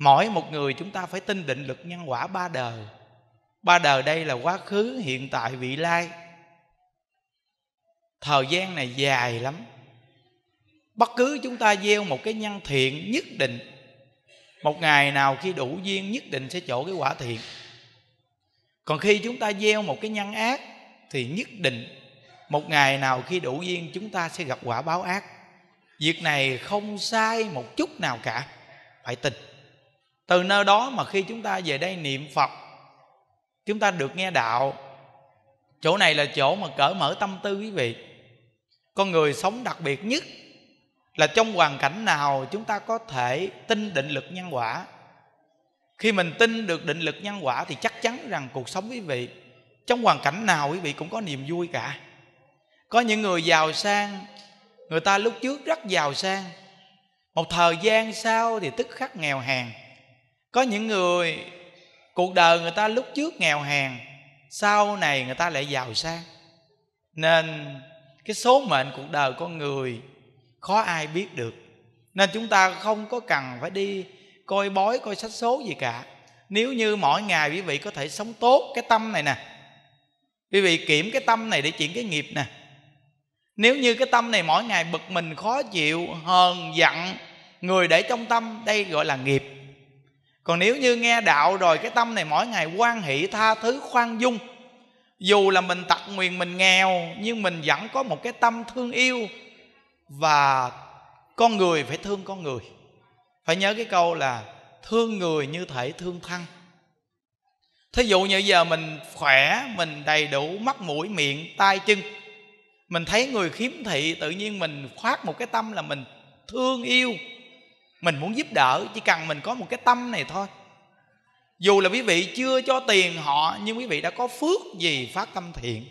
mỗi một người chúng ta phải tin định luật nhân quả ba đời ba đời đây là quá khứ hiện tại vị lai thời gian này dài lắm bất cứ chúng ta gieo một cái nhân thiện nhất định một ngày nào khi đủ duyên nhất định sẽ trổ cái quả thiện còn khi chúng ta gieo một cái nhân ác thì nhất định một ngày nào khi đủ duyên chúng ta sẽ gặp quả báo ác việc này không sai một chút nào cả phải tin từ nơi đó mà khi chúng ta về đây niệm phật chúng ta được nghe đạo chỗ này là chỗ mà cởi mở tâm tư quý vị con người sống đặc biệt nhất là trong hoàn cảnh nào chúng ta có thể tin định lực nhân quả khi mình tin được định lực nhân quả thì chắc chắn rằng cuộc sống quý vị trong hoàn cảnh nào quý vị cũng có niềm vui cả có những người giàu sang người ta lúc trước rất giàu sang một thời gian sau thì tức khắc nghèo hèn có những người cuộc đời người ta lúc trước nghèo hèn sau này người ta lại giàu sang nên cái số mệnh cuộc đời con người khó ai biết được nên chúng ta không có cần phải đi coi bói coi sách số gì cả nếu như mỗi ngày quý vị có thể sống tốt cái tâm này nè quý vị kiểm cái tâm này để chuyển cái nghiệp nè nếu như cái tâm này mỗi ngày bực mình khó chịu hờn giận người để trong tâm đây gọi là nghiệp còn nếu như nghe đạo rồi cái tâm này mỗi ngày quan hỷ tha thứ khoan dung dù là mình tật nguyền mình nghèo nhưng mình vẫn có một cái tâm thương yêu và con người phải thương con người phải nhớ cái câu là thương người như thể thương thân thí dụ như giờ mình khỏe mình đầy đủ mắt mũi miệng tai chân mình thấy người khiếm thị tự nhiên mình khoát một cái tâm là mình thương yêu mình muốn giúp đỡ chỉ cần mình có một cái tâm này thôi dù là quý vị chưa cho tiền họ nhưng quý vị đã có phước gì phát tâm thiện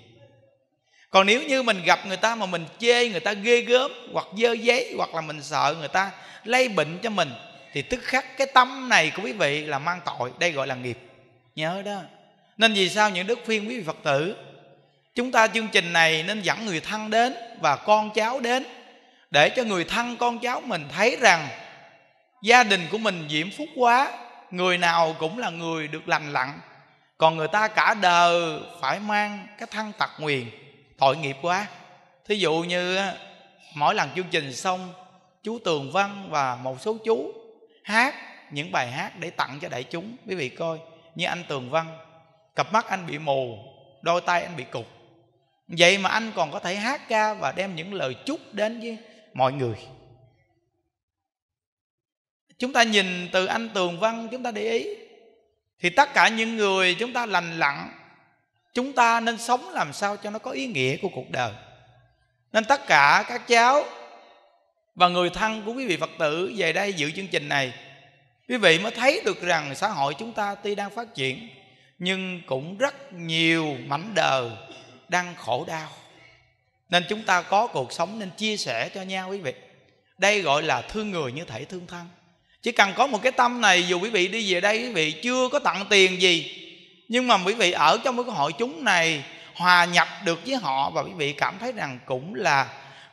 còn nếu như mình gặp người ta mà mình chê người ta ghê gớm hoặc dơ giấy hoặc là mình sợ người ta lây bệnh cho mình thì tức khắc cái tâm này của quý vị là mang tội đây gọi là nghiệp nhớ đó nên vì sao những đức khuyên quý vị phật tử chúng ta chương trình này nên dẫn người thân đến và con cháu đến để cho người thân con cháu mình thấy rằng gia đình của mình diễm phúc quá người nào cũng là người được lành lặn còn người ta cả đời phải mang cái thân tật nguyền tội nghiệp quá thí dụ như mỗi lần chương trình xong chú tường văn và một số chú hát những bài hát để tặng cho đại chúng quý vị coi như anh tường văn cặp mắt anh bị mù đôi tay anh bị cục vậy mà anh còn có thể hát ca và đem những lời chúc đến với mọi người chúng ta nhìn từ anh tường văn chúng ta để ý thì tất cả những người chúng ta lành lặn chúng ta nên sống làm sao cho nó có ý nghĩa của cuộc đời nên tất cả các cháu và người thân của quý vị phật tử về đây dự chương trình này quý vị mới thấy được rằng xã hội chúng ta tuy đang phát triển nhưng cũng rất nhiều mảnh đời đang khổ đau nên chúng ta có cuộc sống nên chia sẻ cho nhau quý vị đây gọi là thương người như thể thương thân chỉ cần có một cái tâm này dù quý vị đi về đây quý vị chưa có tặng tiền gì nhưng mà quý vị ở trong cái hội chúng này hòa nhập được với họ và quý vị cảm thấy rằng cũng là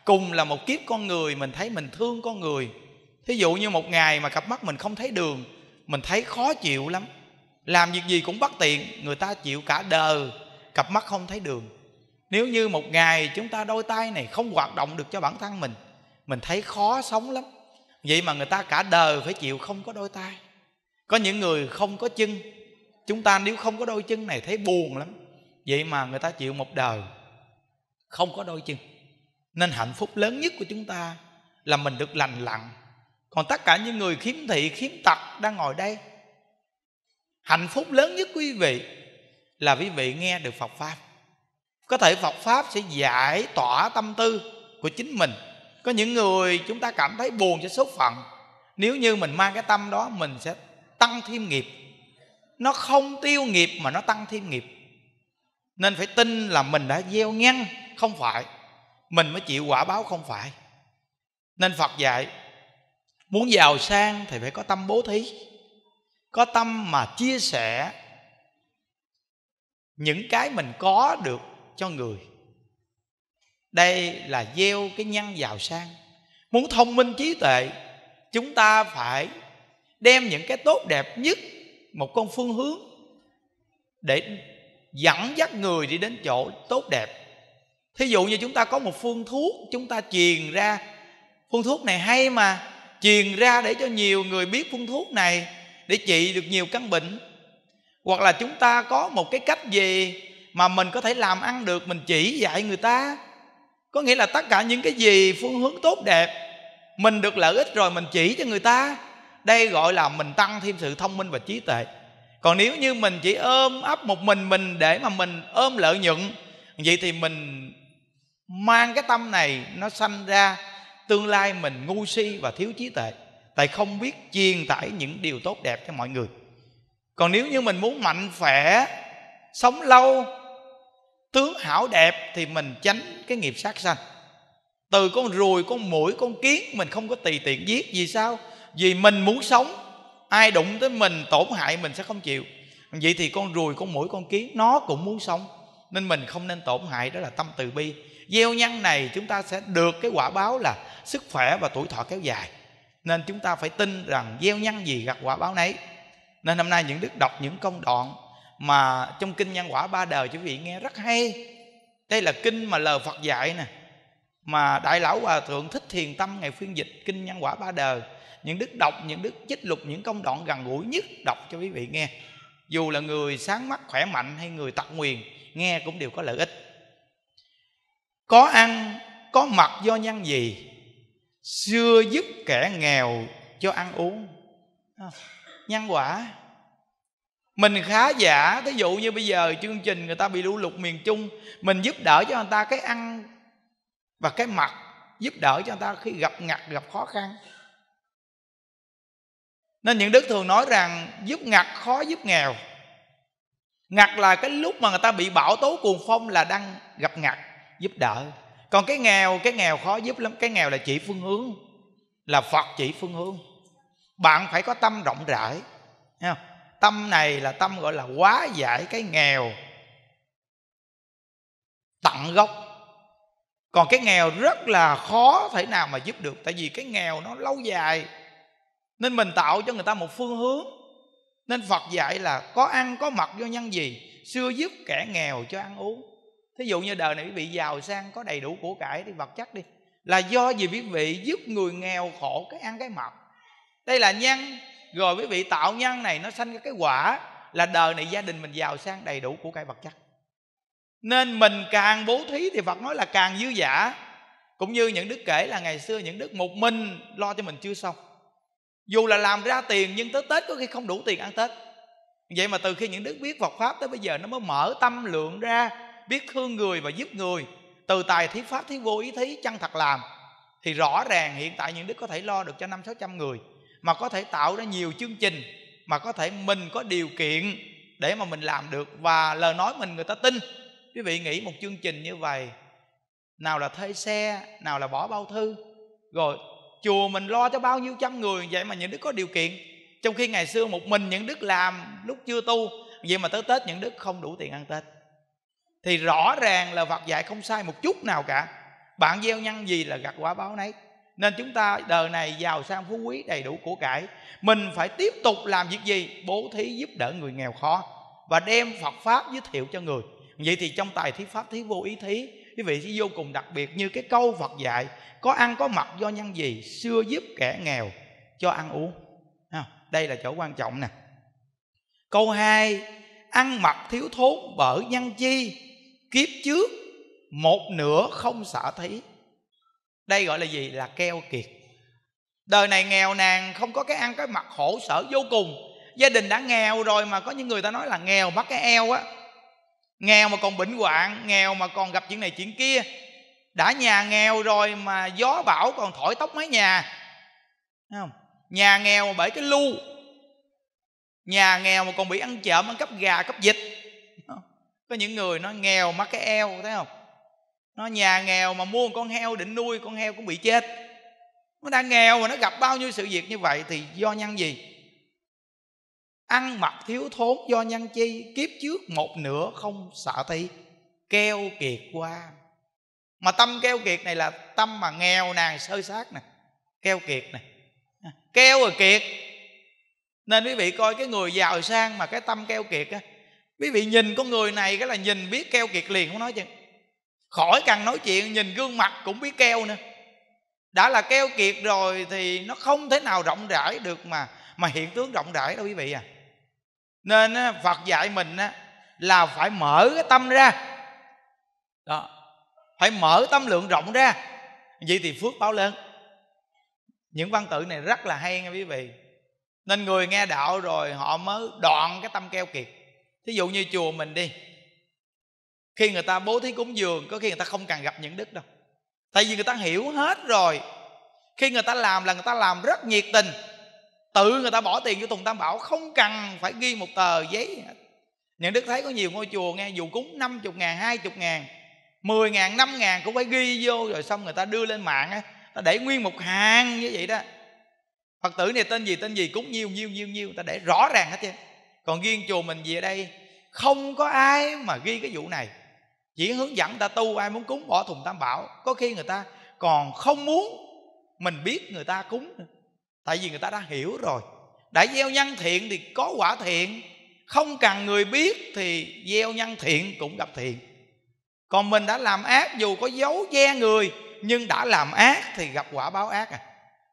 cùng là một kiếp con người mình thấy mình thương con người thí dụ như một ngày mà cặp mắt mình không thấy đường mình thấy khó chịu lắm làm việc gì cũng bất tiện người ta chịu cả đời cặp mắt không thấy đường nếu như một ngày chúng ta đôi tay này không hoạt động được cho bản thân mình mình thấy khó sống lắm vậy mà người ta cả đời phải chịu không có đôi tay có những người không có chân chúng ta nếu không có đôi chân này thấy buồn lắm vậy mà người ta chịu một đời không có đôi chân nên hạnh phúc lớn nhất của chúng ta là mình được lành lặn còn tất cả những người khiếm thị khiếm tật đang ngồi đây hạnh phúc lớn nhất quý vị là quý vị nghe được phật pháp có thể phật pháp sẽ giải tỏa tâm tư của chính mình có những người chúng ta cảm thấy buồn cho số phận nếu như mình mang cái tâm đó mình sẽ tăng thêm nghiệp nó không tiêu nghiệp mà nó tăng thêm nghiệp nên phải tin là mình đã gieo ngăn không phải mình mới chịu quả báo không phải nên phật dạy muốn giàu sang thì phải có tâm bố thí có tâm mà chia sẻ những cái mình có được cho người đây là gieo cái nhân giàu sang muốn thông minh trí tuệ chúng ta phải đem những cái tốt đẹp nhất một con phương hướng để dẫn dắt người đi đến chỗ tốt đẹp thí dụ như chúng ta có một phương thuốc chúng ta truyền ra phương thuốc này hay mà truyền ra để cho nhiều người biết phương thuốc này để trị được nhiều căn bệnh hoặc là chúng ta có một cái cách gì mà mình có thể làm ăn được mình chỉ dạy người ta có nghĩa là tất cả những cái gì phương hướng tốt đẹp mình được lợi ích rồi mình chỉ cho người ta đây gọi là mình tăng thêm sự thông minh và trí tuệ còn nếu như mình chỉ ôm ấp một mình mình để mà mình ôm lợi nhuận vậy thì mình mang cái tâm này nó sanh ra tương lai mình ngu si và thiếu trí tuệ tại không biết truyền tải những điều tốt đẹp cho mọi người còn nếu như mình muốn mạnh khỏe sống lâu tướng hảo đẹp thì mình tránh cái nghiệp sát sanh từ con ruồi con mũi con kiến mình không có tùy tiện giết vì sao vì mình muốn sống ai đụng tới mình tổn hại mình sẽ không chịu vậy thì con ruồi con mũi con kiến nó cũng muốn sống nên mình không nên tổn hại đó là tâm từ bi gieo nhân này chúng ta sẽ được cái quả báo là sức khỏe và tuổi thọ kéo dài nên chúng ta phải tin rằng gieo nhân gì gặt quả báo nấy nên hôm nay những đức đọc những công đoạn mà trong kinh nhân quả ba đời quý vị nghe rất hay đây là kinh mà lời phật dạy nè mà đại lão hòa thượng thích thiền tâm ngày phiên dịch kinh nhân quả ba đời những đức đọc những đức chích lục những công đoạn gần gũi nhất đọc cho quý vị nghe dù là người sáng mắt khỏe mạnh hay người tật nguyền nghe cũng đều có lợi ích có ăn có mặc do nhân gì xưa giúp kẻ nghèo cho ăn uống à, nhân quả mình khá giả thí dụ như bây giờ chương trình người ta bị lũ lụt miền trung mình giúp đỡ cho người ta cái ăn và cái mặt giúp đỡ cho người ta khi gặp ngặt gặp khó khăn nên những đức thường nói rằng giúp ngặt khó giúp nghèo ngặt là cái lúc mà người ta bị bão tố cuồng phong là đang gặp ngặt giúp đỡ còn cái nghèo cái nghèo khó giúp lắm cái nghèo là chỉ phương hướng là phật chỉ phương hướng bạn phải có tâm rộng rãi không? tâm này là tâm gọi là quá giải cái nghèo tận gốc còn cái nghèo rất là khó thể nào mà giúp được tại vì cái nghèo nó lâu dài nên mình tạo cho người ta một phương hướng nên phật dạy là có ăn có mặc do nhân gì xưa giúp kẻ nghèo cho ăn uống thí dụ như đời này quý vị giàu sang có đầy đủ của cải đi vật chất đi là do gì quý vị giúp người nghèo khổ cái ăn cái mặc đây là nhân rồi quý vị tạo nhân này nó sanh cái quả là đời này gia đình mình giàu sang đầy đủ của cái vật chất nên mình càng bố thí thì phật nói là càng dư giả cũng như những đức kể là ngày xưa những đức một mình lo cho mình chưa xong dù là làm ra tiền nhưng tới tết có khi không đủ tiền ăn tết vậy mà từ khi những đức biết phật pháp tới bây giờ nó mới mở tâm lượng ra biết thương người và giúp người từ tài thí pháp thí vô ý thí chân thật làm thì rõ ràng hiện tại những đức có thể lo được cho năm sáu trăm người mà có thể tạo ra nhiều chương trình mà có thể mình có điều kiện để mà mình làm được và lời nói mình người ta tin quý vị nghĩ một chương trình như vậy nào là thuê xe nào là bỏ bao thư rồi chùa mình lo cho bao nhiêu trăm người vậy mà những đứa có điều kiện trong khi ngày xưa một mình những đức làm lúc chưa tu vậy mà tới tết những đức không đủ tiền ăn tết thì rõ ràng là Phật dạy không sai một chút nào cả bạn gieo nhân gì là gặt quả báo nấy nên chúng ta đời này giàu sang phú quý đầy đủ của cải mình phải tiếp tục làm việc gì bố thí giúp đỡ người nghèo khó và đem phật pháp giới thiệu cho người vậy thì trong tài thí pháp thí vô ý thí quý vị sẽ vô cùng đặc biệt như cái câu phật dạy có ăn có mặc do nhân gì xưa giúp kẻ nghèo cho ăn uống đây là chỗ quan trọng nè câu 2 ăn mặc thiếu thốn bởi nhân chi kiếp trước một nửa không xả thí đây gọi là gì là keo kiệt đời này nghèo nàn không có cái ăn cái mặt khổ sở vô cùng gia đình đã nghèo rồi mà có những người ta nói là nghèo bắt cái eo á nghèo mà còn bệnh hoạn nghèo mà còn gặp chuyện này chuyện kia đã nhà nghèo rồi mà gió bão còn thổi tóc mái nhà không nhà nghèo mà bởi cái lu nhà nghèo mà còn bị ăn trộm ăn cắp gà cắp vịt có những người nó nghèo mắc cái eo thấy không nó nhà nghèo mà mua một con heo định nuôi con heo cũng bị chết nó đang nghèo mà nó gặp bao nhiêu sự việc như vậy thì do nhân gì ăn mặc thiếu thốn do nhân chi kiếp trước một nửa không sợ tí keo kiệt qua mà tâm keo kiệt này là tâm mà nghèo nàn sơ sát nè keo kiệt nè keo rồi kiệt nên quý vị coi cái người giàu sang mà cái tâm keo kiệt á quý vị nhìn con người này cái là nhìn biết keo kiệt liền không nói chứ khỏi cần nói chuyện nhìn gương mặt cũng biết keo nữa đã là keo kiệt rồi thì nó không thể nào rộng rãi được mà mà hiện tướng rộng rãi đâu quý vị à nên phật dạy mình là phải mở cái tâm ra đó phải mở tâm lượng rộng ra vậy thì phước báo lớn những văn tự này rất là hay nghe quý vị nên người nghe đạo rồi họ mới đoạn cái tâm keo kiệt thí dụ như chùa mình đi khi người ta bố thí cúng dường có khi người ta không cần gặp những đức đâu tại vì người ta hiểu hết rồi khi người ta làm là người ta làm rất nhiệt tình tự người ta bỏ tiền vô Tùng tam bảo không cần phải ghi một tờ giấy những đức thấy có nhiều ngôi chùa nghe dù cúng 50 ngàn 20 ngàn 10 ngàn 5 ngàn cũng phải ghi vô rồi xong người ta đưa lên mạng á ta để nguyên một hàng như vậy đó phật tử này tên gì tên gì cúng nhiêu nhiêu nhiêu nhiêu ta để rõ ràng hết chứ. còn riêng chùa mình về đây không có ai mà ghi cái vụ này chỉ hướng dẫn ta tu ai muốn cúng bỏ thùng tam bảo có khi người ta còn không muốn mình biết người ta cúng tại vì người ta đã hiểu rồi đã gieo nhân thiện thì có quả thiện không cần người biết thì gieo nhân thiện cũng gặp thiện còn mình đã làm ác dù có giấu che người nhưng đã làm ác thì gặp quả báo ác à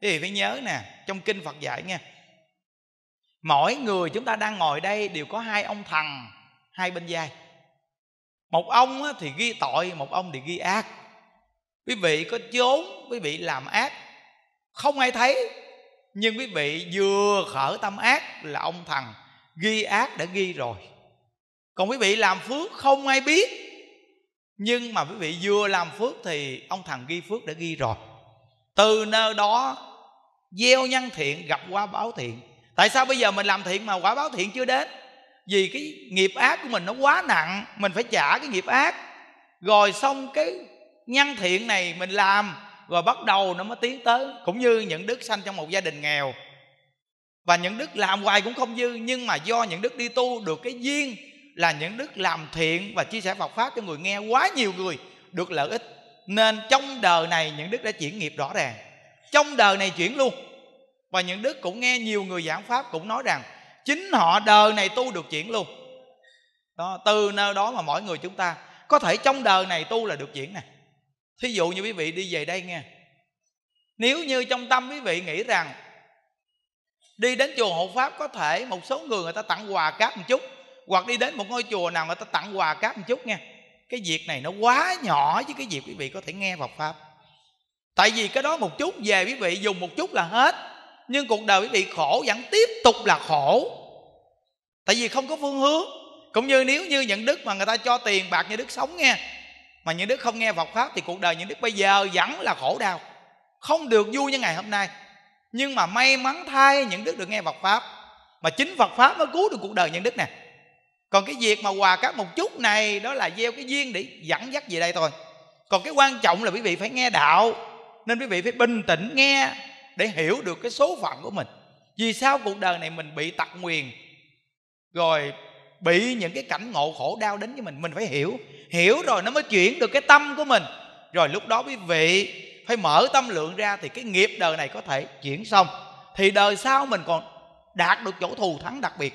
thì phải nhớ nè trong kinh phật dạy nghe mỗi người chúng ta đang ngồi đây đều có hai ông thần hai bên vai một ông thì ghi tội một ông thì ghi ác quý vị có trốn quý vị làm ác không ai thấy nhưng quý vị vừa khởi tâm ác là ông thần ghi ác đã ghi rồi còn quý vị làm phước không ai biết nhưng mà quý vị vừa làm phước thì ông thần ghi phước đã ghi rồi từ nơi đó gieo nhân thiện gặp quả báo thiện tại sao bây giờ mình làm thiện mà quả báo thiện chưa đến vì cái nghiệp ác của mình nó quá nặng mình phải trả cái nghiệp ác rồi xong cái nhân thiện này mình làm rồi bắt đầu nó mới tiến tới cũng như những đức sanh trong một gia đình nghèo và những đức làm hoài cũng không dư nhưng mà do những đức đi tu được cái duyên là những đức làm thiện và chia sẻ Phật pháp cho người nghe quá nhiều người được lợi ích nên trong đời này những đức đã chuyển nghiệp rõ ràng trong đời này chuyển luôn và những đức cũng nghe nhiều người giảng pháp cũng nói rằng chính họ đời này tu được chuyển luôn đó từ nơi đó mà mỗi người chúng ta có thể trong đời này tu là được chuyển nè thí dụ như quý vị đi về đây nghe nếu như trong tâm quý vị nghĩ rằng đi đến chùa hộ pháp có thể một số người người ta tặng quà cáp một chút hoặc đi đến một ngôi chùa nào người ta tặng quà cáp một chút nghe cái việc này nó quá nhỏ với cái việc quý vị có thể nghe Phật pháp tại vì cái đó một chút về quý vị dùng một chút là hết nhưng cuộc đời quý vị khổ vẫn tiếp tục là khổ tại vì không có phương hướng cũng như nếu như những đức mà người ta cho tiền bạc như đức sống nghe mà những đức không nghe Phật pháp thì cuộc đời những đức bây giờ vẫn là khổ đau không được vui như ngày hôm nay nhưng mà may mắn thay những đức được nghe Phật pháp mà chính Phật pháp mới cứu được cuộc đời những đức nè còn cái việc mà hòa các một chút này đó là gieo cái duyên để dẫn dắt về đây thôi còn cái quan trọng là quý vị phải nghe đạo nên quý vị phải bình tĩnh nghe để hiểu được cái số phận của mình vì sao cuộc đời này mình bị tặc nguyền rồi bị những cái cảnh ngộ khổ đau đến với mình mình phải hiểu hiểu rồi nó mới chuyển được cái tâm của mình rồi lúc đó quý vị phải mở tâm lượng ra thì cái nghiệp đời này có thể chuyển xong thì đời sau mình còn đạt được chỗ thù thắng đặc biệt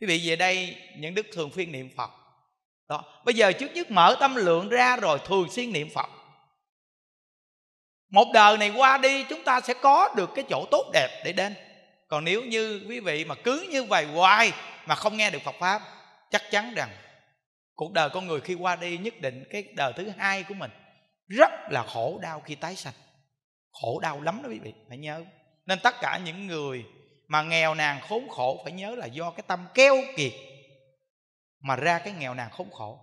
quý vị về đây những đức thường phiên niệm phật đó bây giờ trước nhất mở tâm lượng ra rồi thường xuyên niệm phật một đời này qua đi chúng ta sẽ có được cái chỗ tốt đẹp để đến còn nếu như quý vị mà cứ như vậy hoài mà không nghe được phật pháp chắc chắn rằng cuộc đời con người khi qua đi nhất định cái đời thứ hai của mình rất là khổ đau khi tái sanh khổ đau lắm đó quý vị phải nhớ nên tất cả những người mà nghèo nàn khốn khổ phải nhớ là do cái tâm keo kiệt mà ra cái nghèo nàn khốn khổ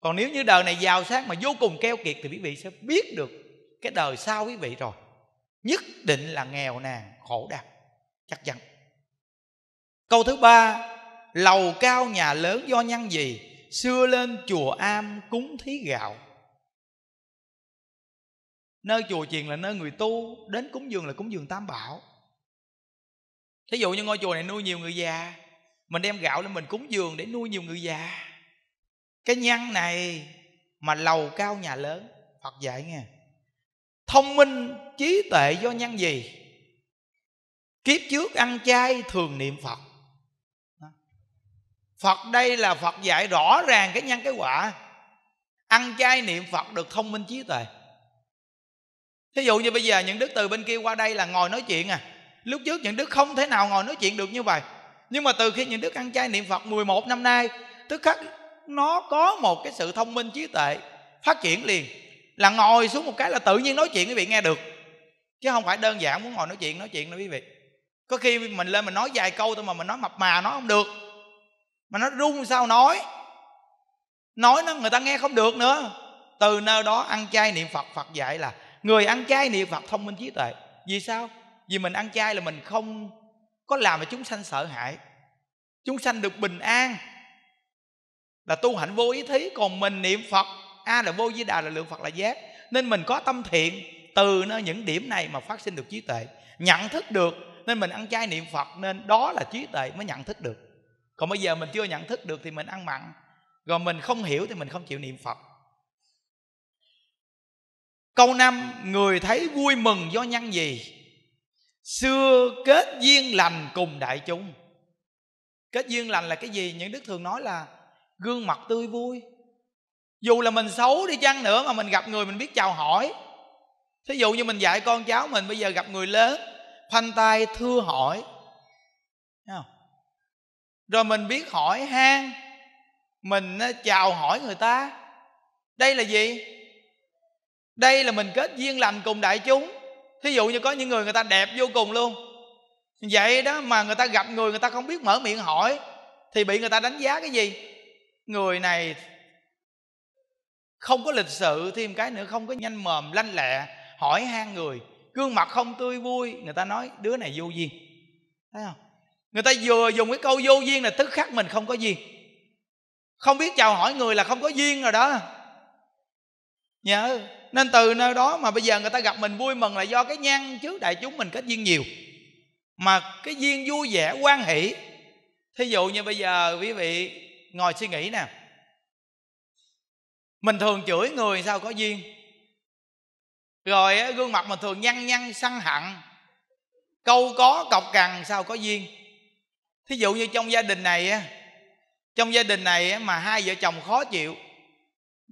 còn nếu như đời này giàu sang mà vô cùng keo kiệt thì quý vị sẽ biết được cái đời sau quý vị rồi nhất định là nghèo nàn khổ đau chắc chắn câu thứ ba lầu cao nhà lớn do nhân gì xưa lên chùa am cúng thí gạo nơi chùa chiền là nơi người tu đến cúng dường là cúng dường tam bảo thí dụ như ngôi chùa này nuôi nhiều người già mình đem gạo lên mình cúng dường để nuôi nhiều người già cái nhân này mà lầu cao nhà lớn phật dạy nghe thông minh trí tuệ do nhân gì kiếp trước ăn chay thường niệm phật phật đây là phật dạy rõ ràng cái nhân cái quả ăn chay niệm phật được thông minh trí tuệ thí dụ như bây giờ những đức từ bên kia qua đây là ngồi nói chuyện à lúc trước những đức không thể nào ngồi nói chuyện được như vậy nhưng mà từ khi những đức ăn chay niệm phật 11 năm nay tức khắc nó có một cái sự thông minh trí tuệ phát triển liền là ngồi xuống một cái là tự nhiên nói chuyện quý vị nghe được chứ không phải đơn giản muốn ngồi nói chuyện nói chuyện đâu quý vị có khi mình lên mình nói vài câu thôi mà mình nói mập mà nó không được mà nó run sao nói nói nó người ta nghe không được nữa từ nơi đó ăn chay niệm phật phật dạy là người ăn chay niệm phật thông minh trí tuệ vì sao vì mình ăn chay là mình không có làm cho chúng sanh sợ hãi chúng sanh được bình an là tu hạnh vô ý thí còn mình niệm phật a là vô di đà là lượng phật là giác nên mình có tâm thiện từ nơi những điểm này mà phát sinh được trí tuệ nhận thức được nên mình ăn chay niệm phật nên đó là trí tuệ mới nhận thức được còn bây giờ mình chưa nhận thức được thì mình ăn mặn rồi mình không hiểu thì mình không chịu niệm phật câu năm người thấy vui mừng do nhân gì xưa kết duyên lành cùng đại chúng kết duyên lành là cái gì những đức thường nói là gương mặt tươi vui dù là mình xấu đi chăng nữa mà mình gặp người mình biết chào hỏi thí dụ như mình dạy con cháu mình bây giờ gặp người lớn khoanh tay thưa hỏi không? rồi mình biết hỏi han mình ờ, chào hỏi người ta đây là gì đây là mình kết duyên lành cùng đại chúng thí dụ như có những người người ta đẹp vô cùng luôn vậy đó mà người ta gặp người người ta không biết mở miệng hỏi thì bị người ta đánh giá cái gì người này không có lịch sự thêm cái nữa không có nhanh mồm lanh lẹ hỏi han người gương mặt không tươi vui người ta nói đứa này vô duyên thấy không người ta vừa dùng cái câu vô duyên là tức khắc mình không có duyên không biết chào hỏi người là không có duyên rồi đó nhớ nên từ nơi đó mà bây giờ người ta gặp mình vui mừng là do cái nhan chứ đại chúng mình kết duyên nhiều mà cái duyên vui vẻ quan hỷ thí dụ như bây giờ quý vị ngồi suy nghĩ nè mình thường chửi người sao có duyên rồi gương mặt mình thường nhăn nhăn săn hẳn câu có cọc cằn sao có duyên thí dụ như trong gia đình này trong gia đình này mà hai vợ chồng khó chịu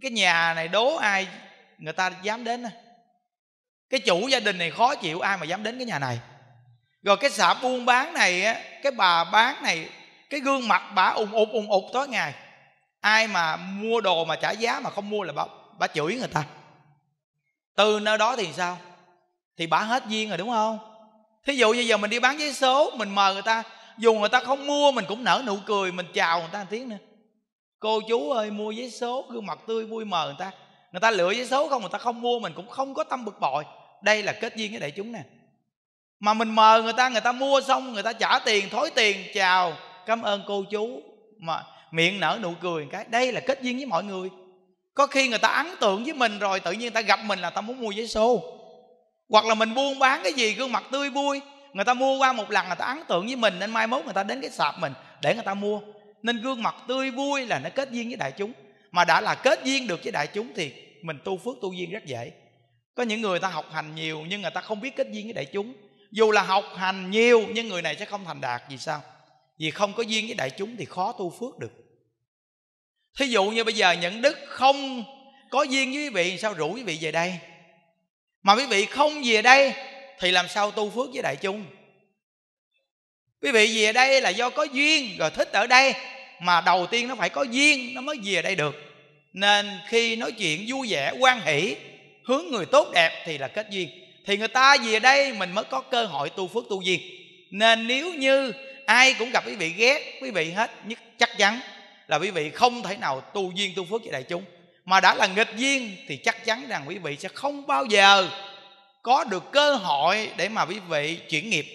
cái nhà này đố ai người ta dám đến cái chủ gia đình này khó chịu ai mà dám đến cái nhà này rồi cái xã buôn bán này cái bà bán này cái gương mặt bà ùng ụt ùng ụt tối ngày ai mà mua đồ mà trả giá mà không mua là bà, bà chửi người ta từ nơi đó thì sao thì bà hết duyên rồi đúng không thí dụ như giờ mình đi bán giấy số mình mời người ta dù người ta không mua mình cũng nở nụ cười mình chào người ta một tiếng nữa cô chú ơi mua giấy số gương mặt tươi vui mời người ta người ta lựa giấy số không người ta không mua mình cũng không có tâm bực bội đây là kết duyên với đại chúng nè mà mình mời người ta người ta mua xong người ta trả tiền thối tiền chào cảm ơn cô chú mà miệng nở nụ cười cái đây là kết duyên với mọi người có khi người ta ấn tượng với mình rồi tự nhiên người ta gặp mình là ta muốn mua giấy xô hoặc là mình buôn bán cái gì gương mặt tươi vui người ta mua qua một lần người ta ấn tượng với mình nên mai mốt người ta đến cái sạp mình để người ta mua nên gương mặt tươi vui là nó kết duyên với đại chúng mà đã là kết duyên được với đại chúng thì mình tu phước tu duyên rất dễ có những người ta học hành nhiều nhưng người ta không biết kết duyên với đại chúng dù là học hành nhiều nhưng người này sẽ không thành đạt vì sao vì không có duyên với đại chúng thì khó tu phước được thí dụ như bây giờ nhận đức không có duyên với quý vị sao rủ quý vị về đây mà quý vị không về đây thì làm sao tu phước với đại chúng quý vị về đây là do có duyên rồi thích ở đây mà đầu tiên nó phải có duyên nó mới về đây được nên khi nói chuyện vui vẻ quan hỷ hướng người tốt đẹp thì là kết duyên thì người ta về đây mình mới có cơ hội tu phước tu duyên nên nếu như ai cũng gặp quý vị ghét quý vị hết nhất chắc chắn là quý vị không thể nào tu duyên tu phước với đại chúng mà đã là nghịch duyên thì chắc chắn rằng quý vị sẽ không bao giờ có được cơ hội để mà quý vị chuyển nghiệp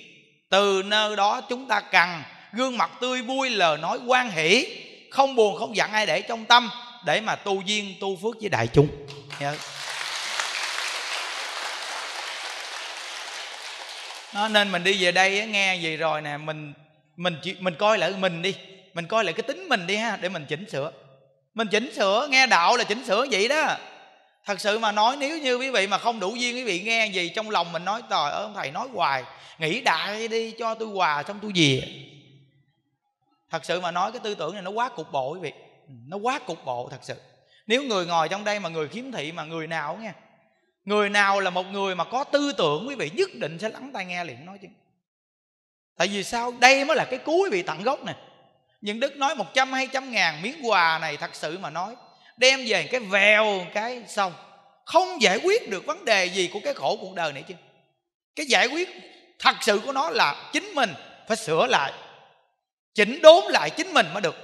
từ nơi đó chúng ta cần gương mặt tươi vui lời nói quan hỷ không buồn không giận ai để trong tâm để mà tu duyên tu phước với đại chúng dạ. nhớ nên mình đi về đây nghe gì rồi nè mình mình chỉ, mình coi lại mình đi mình coi lại cái tính mình đi ha để mình chỉnh sửa mình chỉnh sửa nghe đạo là chỉnh sửa vậy đó thật sự mà nói nếu như quý vị mà không đủ duyên quý vị nghe gì trong lòng mình nói trời ơi thầy nói hoài nghĩ đại đi cho tôi quà xong tôi về thật sự mà nói cái tư tưởng này nó quá cục bộ quý vị ừ, nó quá cục bộ thật sự nếu người ngồi trong đây mà người khiếm thị mà người nào nghe, người nào là một người mà có tư tưởng quý vị nhất định sẽ lắng tai nghe liền nói chứ tại vì sao đây mới là cái cuối bị tận gốc nè những đức nói 100 200 ngàn miếng quà này thật sự mà nói đem về cái vèo cái xong không giải quyết được vấn đề gì của cái khổ cuộc đời này chứ cái giải quyết thật sự của nó là chính mình phải sửa lại chỉnh đốn lại chính mình mới được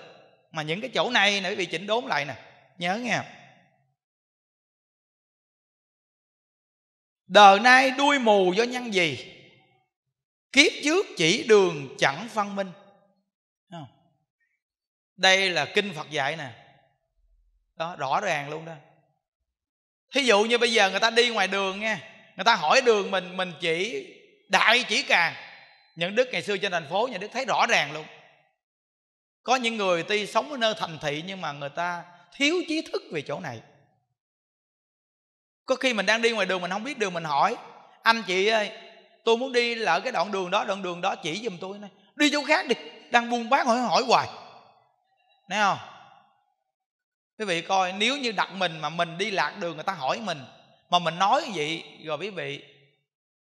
mà những cái chỗ này nè bị chỉnh đốn lại nè nhớ nghe đời nay đuôi mù do nhân gì kiếp trước chỉ đường chẳng văn minh đây là kinh phật dạy nè đó rõ ràng luôn đó thí dụ như bây giờ người ta đi ngoài đường nghe, người ta hỏi đường mình mình chỉ đại chỉ càng những đức ngày xưa trên thành phố nhà đức thấy rõ ràng luôn có những người tuy sống ở nơi thành thị nhưng mà người ta thiếu trí thức về chỗ này có khi mình đang đi ngoài đường mình không biết đường mình hỏi anh chị ơi tôi muốn đi là ở cái đoạn đường đó đoạn đường đó chỉ giùm tôi này đi chỗ khác đi đang buôn bán hỏi hỏi hoài thấy không quý vị coi nếu như đặt mình mà mình đi lạc đường người ta hỏi mình mà mình nói vậy rồi quý vị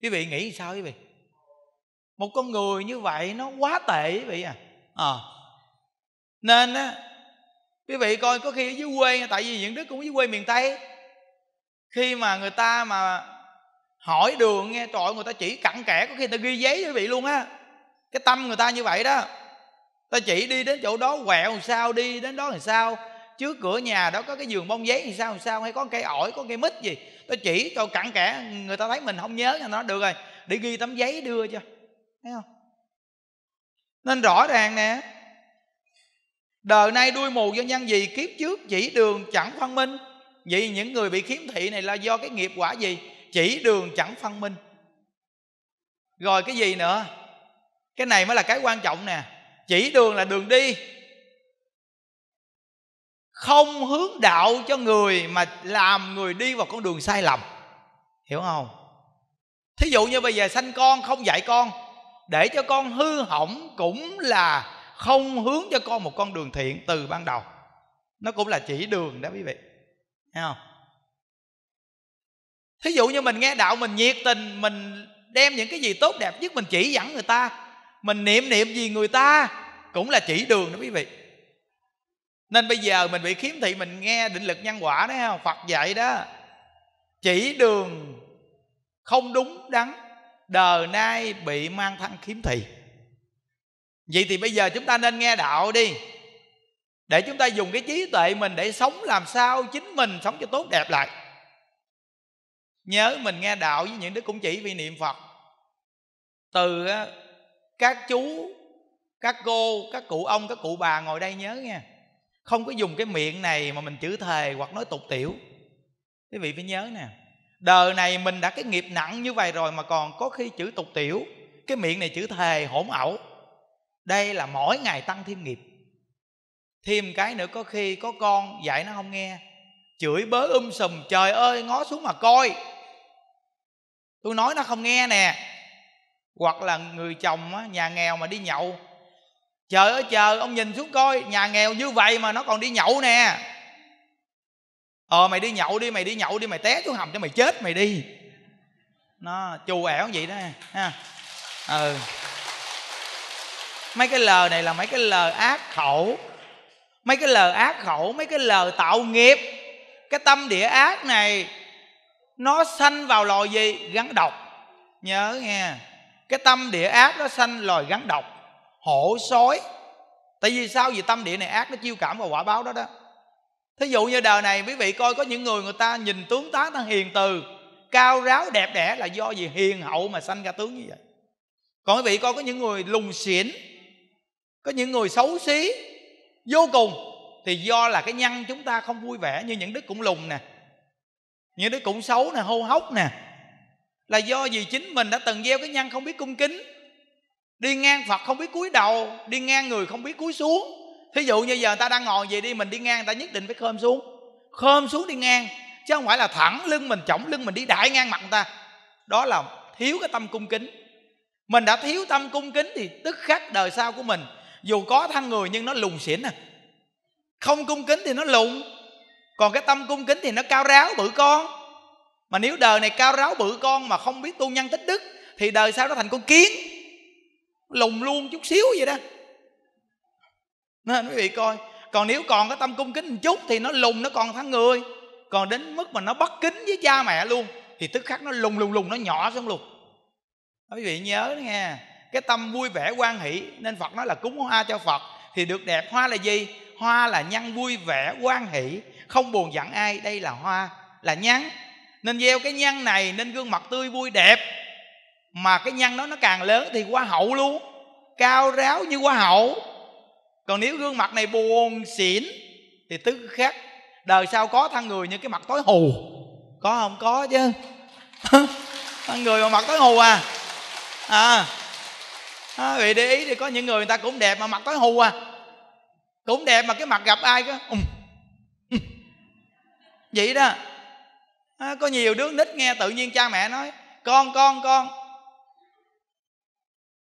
quý vị nghĩ sao quý vị một con người như vậy nó quá tệ quý vị à, à. nên á quý vị coi có khi ở dưới quê tại vì những đứa cũng ở dưới quê miền tây khi mà người ta mà hỏi đường nghe tội người ta chỉ cặn kẽ có khi người ta ghi giấy quý vị luôn á cái tâm người ta như vậy đó ta chỉ đi đến chỗ đó quẹo làm sao đi đến đó làm sao trước cửa nhà đó có cái giường bông giấy làm sao làm sao hay có cây ổi có cây mít gì ta chỉ cho cặn kẽ người ta thấy mình không nhớ là nó được rồi để ghi tấm giấy đưa cho thấy không nên rõ ràng nè đời nay đuôi mù do nhân gì kiếp trước chỉ đường chẳng phân minh vậy những người bị khiếm thị này là do cái nghiệp quả gì chỉ đường chẳng phân minh rồi cái gì nữa cái này mới là cái quan trọng nè chỉ đường là đường đi không hướng đạo cho người mà làm người đi vào con đường sai lầm hiểu không thí dụ như bây giờ sanh con không dạy con để cho con hư hỏng cũng là không hướng cho con một con đường thiện từ ban đầu nó cũng là chỉ đường đó quý vị thấy không thí dụ như mình nghe đạo mình nhiệt tình mình đem những cái gì tốt đẹp nhất mình chỉ dẫn người ta mình niệm niệm gì người ta cũng là chỉ đường đó quý vị nên bây giờ mình bị khiếm thị mình nghe định lực nhân quả đấy không phật dạy đó chỉ đường không đúng đắn đời nay bị mang thân khiếm thị vậy thì bây giờ chúng ta nên nghe đạo đi để chúng ta dùng cái trí tuệ mình để sống làm sao chính mình sống cho tốt đẹp lại nhớ mình nghe đạo với những đứa cũng chỉ vì niệm phật từ các chú các cô các cụ ông các cụ bà ngồi đây nhớ nha không có dùng cái miệng này mà mình chữ thề hoặc nói tục tiểu quý vị phải nhớ nè đời này mình đã cái nghiệp nặng như vậy rồi mà còn có khi chữ tục tiểu cái miệng này chữ thề hỗn ẩu đây là mỗi ngày tăng thêm nghiệp thêm cái nữa có khi có con dạy nó không nghe chửi bớ um sùm trời ơi ngó xuống mà coi tôi nói nó không nghe nè hoặc là người chồng nhà nghèo mà đi nhậu chờ ơi chờ ông nhìn xuống coi nhà nghèo như vậy mà nó còn đi nhậu nè ờ mày đi nhậu đi mày đi nhậu đi mày té xuống hầm cho mày chết mày đi nó chù ẻo vậy đó ha ừ mấy cái lời này là mấy cái lời ác khẩu mấy cái lời ác khẩu mấy cái lời tạo nghiệp cái tâm địa ác này nó sanh vào loài gì gắn độc nhớ nghe cái tâm địa ác nó sanh loài gắn độc hổ sói tại vì sao vì tâm địa này ác nó chiêu cảm vào quả báo đó đó thí dụ như đời này quý vị coi có những người người ta nhìn tướng tá ta hiền từ cao ráo đẹp đẽ là do gì hiền hậu mà sanh ra tướng như vậy còn quý vị coi có những người lùng xỉn có những người xấu xí vô cùng thì do là cái nhân chúng ta không vui vẻ như những đức cũng lùng nè những đứa cũng xấu nè hô hốc nè là do gì chính mình đã từng gieo cái nhân không biết cung kính đi ngang phật không biết cúi đầu đi ngang người không biết cúi xuống thí dụ như giờ người ta đang ngồi về đi mình đi ngang người ta nhất định phải khom xuống khom xuống đi ngang chứ không phải là thẳng lưng mình chỏng lưng mình đi đại ngang mặt người ta đó là thiếu cái tâm cung kính mình đã thiếu tâm cung kính thì tức khắc đời sau của mình dù có thân người nhưng nó lùn xỉn à không cung kính thì nó lùn còn cái tâm cung kính thì nó cao ráo bự con mà nếu đời này cao ráo bự con mà không biết tu nhân tích đức thì đời sau nó thành con kiến lùng luôn chút xíu vậy đó nên quý vị coi còn nếu còn cái tâm cung kính một chút thì nó lùng nó còn thắng người còn đến mức mà nó bất kính với cha mẹ luôn thì tức khắc nó lùng lùng lùng nó nhỏ xuống luôn quý vị nhớ nghe cái tâm vui vẻ quan hỷ nên phật nói là cúng hoa cho phật thì được đẹp hoa là gì hoa là nhân vui vẻ quan hỷ không buồn giận ai đây là hoa là nhăn nên gieo cái nhăn này nên gương mặt tươi vui đẹp mà cái nhăn đó nó càng lớn thì hoa hậu luôn cao ráo như hoa hậu còn nếu gương mặt này buồn xỉn thì tức khắc đời sau có thằng người như cái mặt tối hù có không có chứ thằng người mà mặt tối hù à à à, vì để ý thì có những người người ta cũng đẹp mà mặt tối hù à cũng đẹp mà cái mặt gặp ai cơ um, vậy đó à, có nhiều đứa nít nghe tự nhiên cha mẹ nói con con con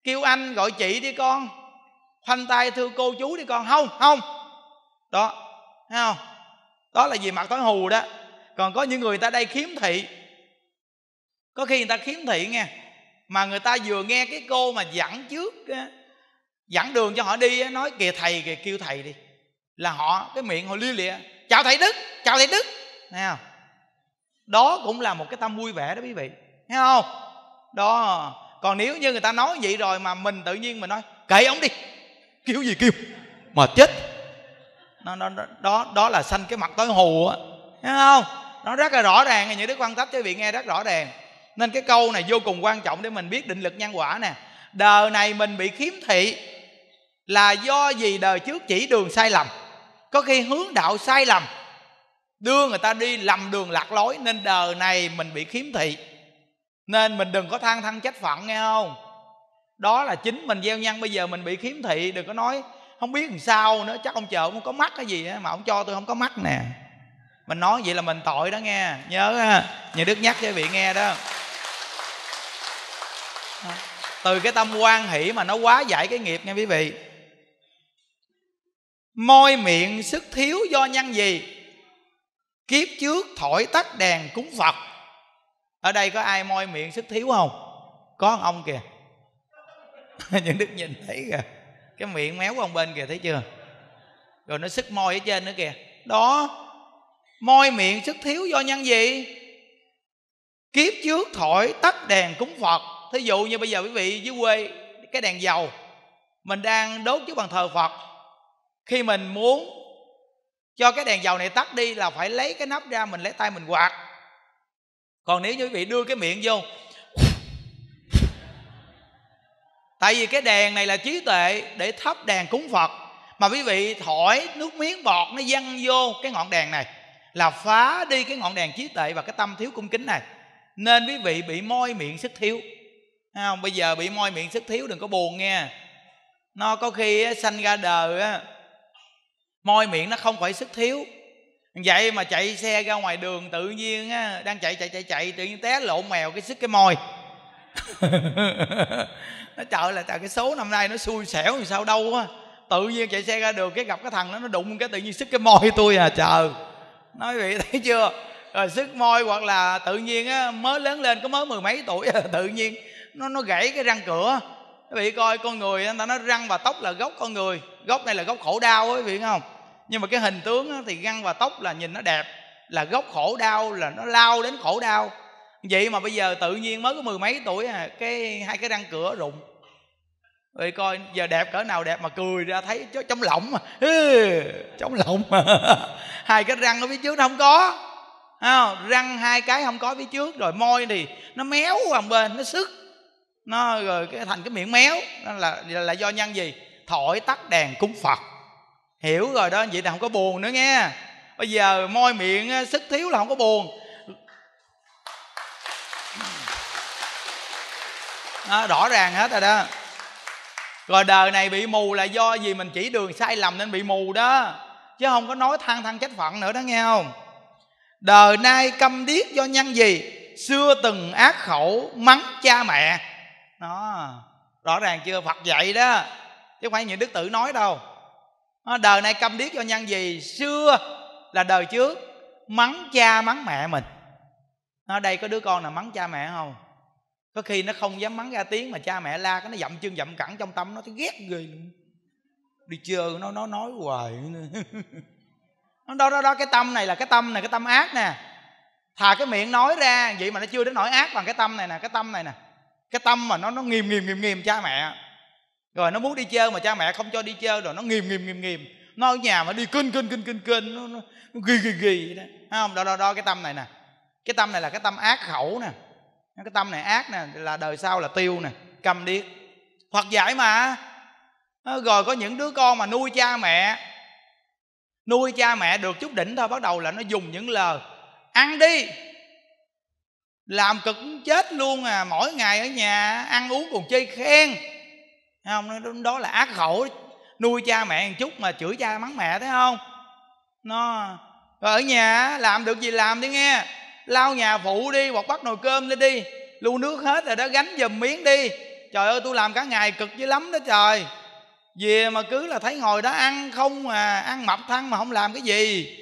kêu anh gọi chị đi con khoanh tay thưa cô chú đi con không không đó thấy không đó là gì mặt tối hù đó còn có những người ta đây khiếm thị có khi người ta khiếm thị nghe mà người ta vừa nghe cái cô mà dẫn trước dẫn đường cho họ đi nói kìa thầy kìa kêu thầy đi là họ cái miệng họ lia lịa chào thầy đức chào thầy đức nào đó cũng là một cái tâm vui vẻ đó quý vị nghe không đó còn nếu như người ta nói vậy rồi mà mình tự nhiên mình nói kệ ông đi kêu gì kêu mà chết nó, nó, đó đó là sanh cái mặt tối hù á thấy không nó rất là rõ ràng những đức quan tách cho vị nghe rất rõ ràng nên cái câu này vô cùng quan trọng để mình biết định lực nhân quả nè đời này mình bị khiếm thị là do gì đời trước chỉ đường sai lầm có khi hướng đạo sai lầm đưa người ta đi lầm đường lạc lối nên đời này mình bị khiếm thị nên mình đừng có than thân trách phận nghe không đó là chính mình gieo nhân bây giờ mình bị khiếm thị đừng có nói không biết làm sao nữa chắc ông trời không có mắt cái gì mà ông cho tôi không có mắt nè mình nói vậy là mình tội đó nghe nhớ ha nhà đức nhắc cho vị nghe đó từ cái tâm quan hỷ mà nó quá giải cái nghiệp nghe quý vị môi miệng sức thiếu do nhân gì kiếp trước thổi tắt đèn cúng phật ở đây có ai môi miệng sức thiếu không có một ông kìa những đức nhìn thấy kìa cái miệng méo của ông bên kìa thấy chưa rồi nó sức môi ở trên nữa kìa đó môi miệng sức thiếu do nhân gì kiếp trước thổi tắt đèn cúng phật thí dụ như bây giờ quý vị dưới quê cái đèn dầu mình đang đốt trước bàn thờ phật khi mình muốn cho cái đèn dầu này tắt đi là phải lấy cái nắp ra mình lấy tay mình quạt còn nếu như quý vị đưa cái miệng vô tại vì cái đèn này là trí tuệ để thắp đèn cúng phật mà quý vị thổi nước miếng bọt nó văng vô cái ngọn đèn này là phá đi cái ngọn đèn trí tuệ và cái tâm thiếu cung kính này nên quý vị bị môi miệng sức thiếu không bây giờ bị môi miệng sức thiếu đừng có buồn nghe nó có khi sanh ra đời á môi miệng nó không phải sức thiếu vậy mà chạy xe ra ngoài đường tự nhiên á đang chạy chạy chạy chạy tự nhiên té lộn mèo cái sức cái môi nó trời là trời cái số năm nay nó xui xẻo thì sao đâu á tự nhiên chạy xe ra đường cái gặp cái thằng nó nó đụng cái tự nhiên sức cái môi tôi à trời nói vậy thấy chưa rồi sức môi hoặc là tự nhiên á mới lớn lên có mới mười mấy tuổi à, tự nhiên nó nó gãy cái răng cửa quý vị coi con người người ta nói răng và tóc là gốc con người gốc này là gốc khổ đau quý vị không nhưng mà cái hình tướng thì găng và tóc là nhìn nó đẹp là gốc khổ đau là nó lao đến khổ đau vậy mà bây giờ tự nhiên mới có mười mấy tuổi à, cái hai cái răng cửa rụng rồi coi giờ đẹp cỡ nào đẹp mà cười ra thấy chó chống lỏng mà chống lỏng mà hai cái răng ở phía trước nó không có à, răng hai cái không có phía trước rồi môi thì nó méo qua bên nó sức nó rồi cái thành cái miệng méo là là do nhân gì thổi tắt đèn cúng phật hiểu rồi đó vậy là không có buồn nữa nghe bây giờ môi miệng sức thiếu là không có buồn đó, rõ ràng hết rồi đó rồi đời này bị mù là do gì mình chỉ đường sai lầm nên bị mù đó chứ không có nói than than trách phận nữa đó nghe không đời nay câm điếc do nhân gì xưa từng ác khẩu mắng cha mẹ đó rõ ràng chưa phật dạy đó chứ không phải những đức tử nói đâu đời nay câm điếc do nhân gì xưa là đời trước mắng cha mắng mẹ mình ở đây có đứa con nào mắng cha mẹ không có khi nó không dám mắng ra tiếng mà cha mẹ la cái nó dậm chân dậm cẳng trong tâm nó thấy ghét ghê đi chơi nó nó nói hoài đó đó đó cái tâm này là cái tâm này cái tâm ác nè thà cái miệng nói ra vậy mà nó chưa đến nỗi ác bằng cái tâm này nè cái tâm này nè cái tâm mà nó nó nghiêm nghiêm nghiêm nghiêm cha mẹ rồi nó muốn đi chơi mà cha mẹ không cho đi chơi rồi nó nghiêm nghiêm nghiêm nghiêm nó ở nhà mà đi kinh kinh kinh kinh kinh nó, nó, nó ghi ghi ghi đó Thấy không đo đo đó cái tâm này nè cái tâm này là cái tâm ác khẩu nè cái tâm này ác nè là đời sau là tiêu nè cầm điếc hoặc giải mà ờ, rồi có những đứa con mà nuôi cha mẹ nuôi cha mẹ được chút đỉnh thôi bắt đầu là nó dùng những lời ăn đi làm cực chết luôn à mỗi ngày ở nhà ăn uống còn chơi khen thấy không đó là ác khẩu nuôi cha mẹ một chút mà chửi cha mắng mẹ thấy không nó ở nhà làm được gì làm đi nghe lau nhà phụ đi hoặc bắt nồi cơm lên đi lu nước hết rồi đó gánh dùm miếng đi trời ơi tôi làm cả ngày cực dữ lắm đó trời về mà cứ là thấy ngồi đó ăn không mà ăn mập thăng mà không làm cái gì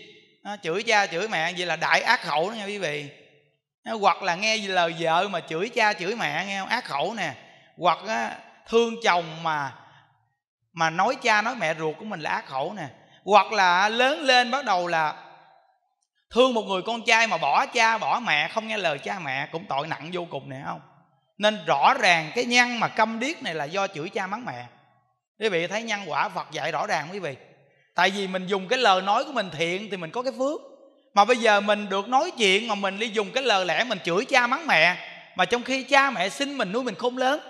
à, chửi cha chửi mẹ vậy là đại ác khẩu đó nghe quý vị hoặc là nghe lời vợ mà chửi cha chửi mẹ nghe không? ác khẩu nè hoặc á, thương chồng mà mà nói cha nói mẹ ruột của mình là ác khẩu nè hoặc là lớn lên bắt đầu là thương một người con trai mà bỏ cha bỏ mẹ không nghe lời cha mẹ cũng tội nặng vô cùng nè không nên rõ ràng cái nhân mà câm điếc này là do chửi cha mắng mẹ quý vị thấy nhân quả phật dạy rõ ràng quý vị tại vì mình dùng cái lời nói của mình thiện thì mình có cái phước mà bây giờ mình được nói chuyện mà mình đi dùng cái lời lẽ mình chửi cha mắng mẹ mà trong khi cha mẹ sinh mình nuôi mình không lớn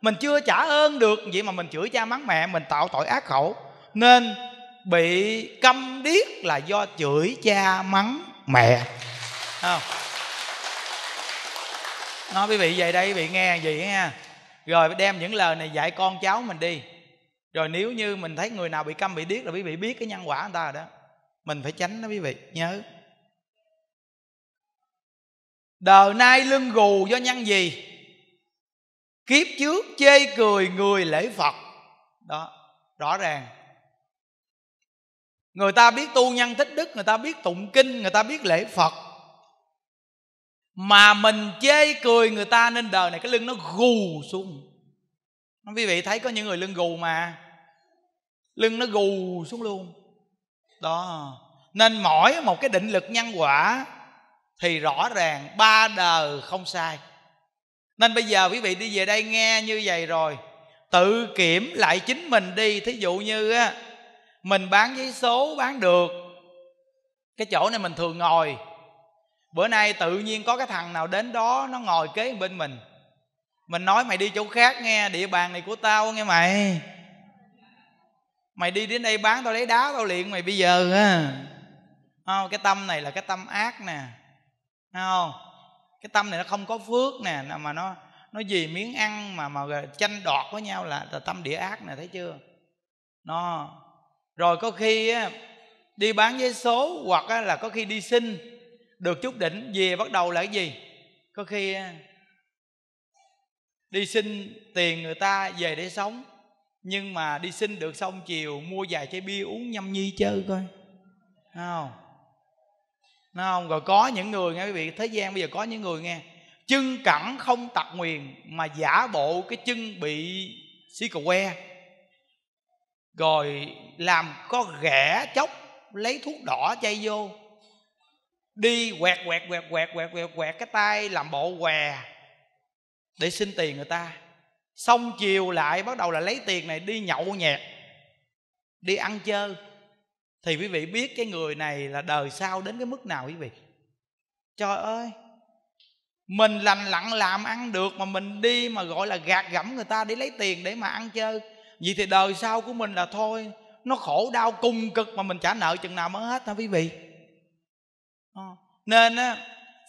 mình chưa trả ơn được vậy mà mình chửi cha mắng mẹ mình tạo tội ác khẩu nên bị câm điếc là do chửi cha mắng mẹ không Nói với vị về đây vị nghe gì ha rồi đem những lời này dạy con cháu mình đi rồi nếu như mình thấy người nào bị câm bị điếc là quý vị biết cái nhân quả người ta rồi đó mình phải tránh đó quý vị nhớ đời nay lưng gù do nhân gì kiếp trước chê cười người lễ phật đó rõ ràng người ta biết tu nhân thích đức người ta biết tụng kinh người ta biết lễ phật mà mình chê cười người ta nên đời này cái lưng nó gù xuống quý vị thấy có những người lưng gù mà lưng nó gù xuống luôn đó nên mỗi một cái định lực nhân quả thì rõ ràng ba đời không sai nên bây giờ quý vị đi về đây nghe như vậy rồi tự kiểm lại chính mình đi thí dụ như á mình bán giấy số bán được cái chỗ này mình thường ngồi bữa nay tự nhiên có cái thằng nào đến đó nó ngồi kế bên mình mình nói mày đi chỗ khác nghe địa bàn này của tao nghe mày mày đi đến đây bán tao lấy đá tao luyện mày bây giờ á không cái tâm này là cái tâm ác nè không cái tâm này nó không có phước nè mà nó nó gì miếng ăn mà mà tranh đoạt với nhau là, là tâm địa ác nè thấy chưa nó rồi có khi á, đi bán vé số hoặc á, là có khi đi xin được chút đỉnh về bắt đầu là cái gì có khi á, đi xin tiền người ta về để sống nhưng mà đi xin được xong chiều mua vài chai bia uống nhâm nhi chơi coi không Đúng không? Rồi có những người nghe quý vị Thế gian bây giờ có những người nghe Chân cẳng không tật nguyền Mà giả bộ cái chân bị xi cà que Rồi làm có ghẻ chốc Lấy thuốc đỏ chay vô Đi quẹt quẹt quẹt quẹt quẹt quẹt quẹt Cái tay làm bộ què Để xin tiền người ta Xong chiều lại bắt đầu là lấy tiền này đi nhậu nhẹt Đi ăn chơi thì quý vị biết cái người này là đời sau đến cái mức nào quý vị trời ơi mình lành lặn làm ăn được mà mình đi mà gọi là gạt gẫm người ta để lấy tiền để mà ăn chơi vậy thì đời sau của mình là thôi nó khổ đau cùng cực mà mình trả nợ chừng nào mới hết hả quý vị ờ. nên á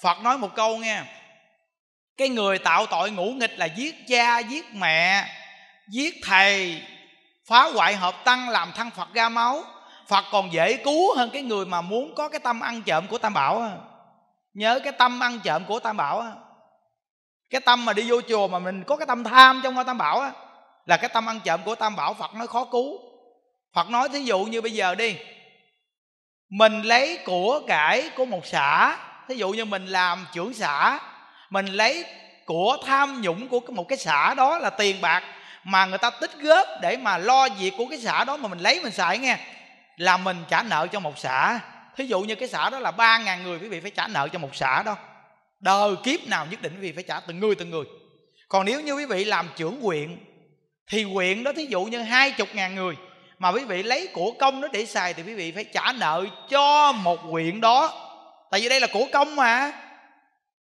phật nói một câu nghe cái người tạo tội ngũ nghịch là giết cha giết mẹ giết thầy phá hoại hợp tăng làm thân phật ra máu phật còn dễ cứu hơn cái người mà muốn có cái tâm ăn trộm của tam bảo nhớ cái tâm ăn trộm của tam bảo cái tâm mà đi vô chùa mà mình có cái tâm tham trong ngôi tam bảo là cái tâm ăn trộm của tam bảo phật nói khó cứu phật nói thí dụ như bây giờ đi mình lấy của cải của một xã thí dụ như mình làm trưởng xã mình lấy của tham nhũng của một cái xã đó là tiền bạc mà người ta tích góp để mà lo việc của cái xã đó mà mình lấy mình xài nghe là mình trả nợ cho một xã thí dụ như cái xã đó là ba ngàn người quý vị phải trả nợ cho một xã đó đời kiếp nào nhất định quý vị phải trả từng người từng người còn nếu như quý vị làm trưởng quyện thì quyện đó thí dụ như hai chục ngàn người mà quý vị lấy của công nó để xài thì quý vị phải trả nợ cho một quyện đó tại vì đây là của công mà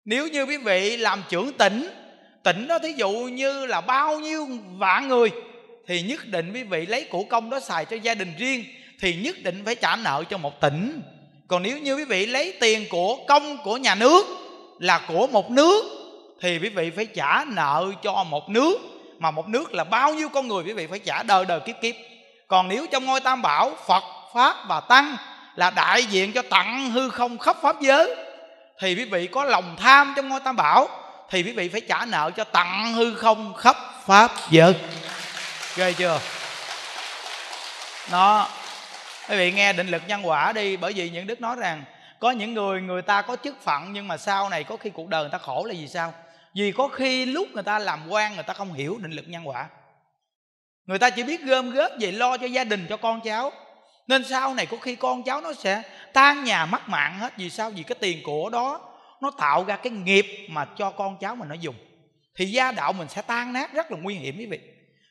nếu như quý vị làm trưởng tỉnh tỉnh đó thí dụ như là bao nhiêu vạn người thì nhất định quý vị lấy của công đó xài cho gia đình riêng thì nhất định phải trả nợ cho một tỉnh còn nếu như quý vị lấy tiền của công của nhà nước là của một nước thì quý vị phải trả nợ cho một nước mà một nước là bao nhiêu con người quý vị phải trả đời đời kiếp kiếp còn nếu trong ngôi tam bảo phật pháp và tăng là đại diện cho tặng hư không khắp pháp giới thì quý vị có lòng tham trong ngôi tam bảo thì quý vị phải trả nợ cho tặng hư không khắp pháp giới ghê chưa nó quý vị nghe định lực nhân quả đi bởi vì những đức nói rằng có những người người ta có chức phận nhưng mà sau này có khi cuộc đời người ta khổ là vì sao vì có khi lúc người ta làm quan người ta không hiểu định lực nhân quả người ta chỉ biết gom góp về lo cho gia đình cho con cháu nên sau này có khi con cháu nó sẽ tan nhà mất mạng hết vì sao vì cái tiền của đó nó tạo ra cái nghiệp mà cho con cháu mình nó dùng thì gia đạo mình sẽ tan nát rất là nguy hiểm quý vị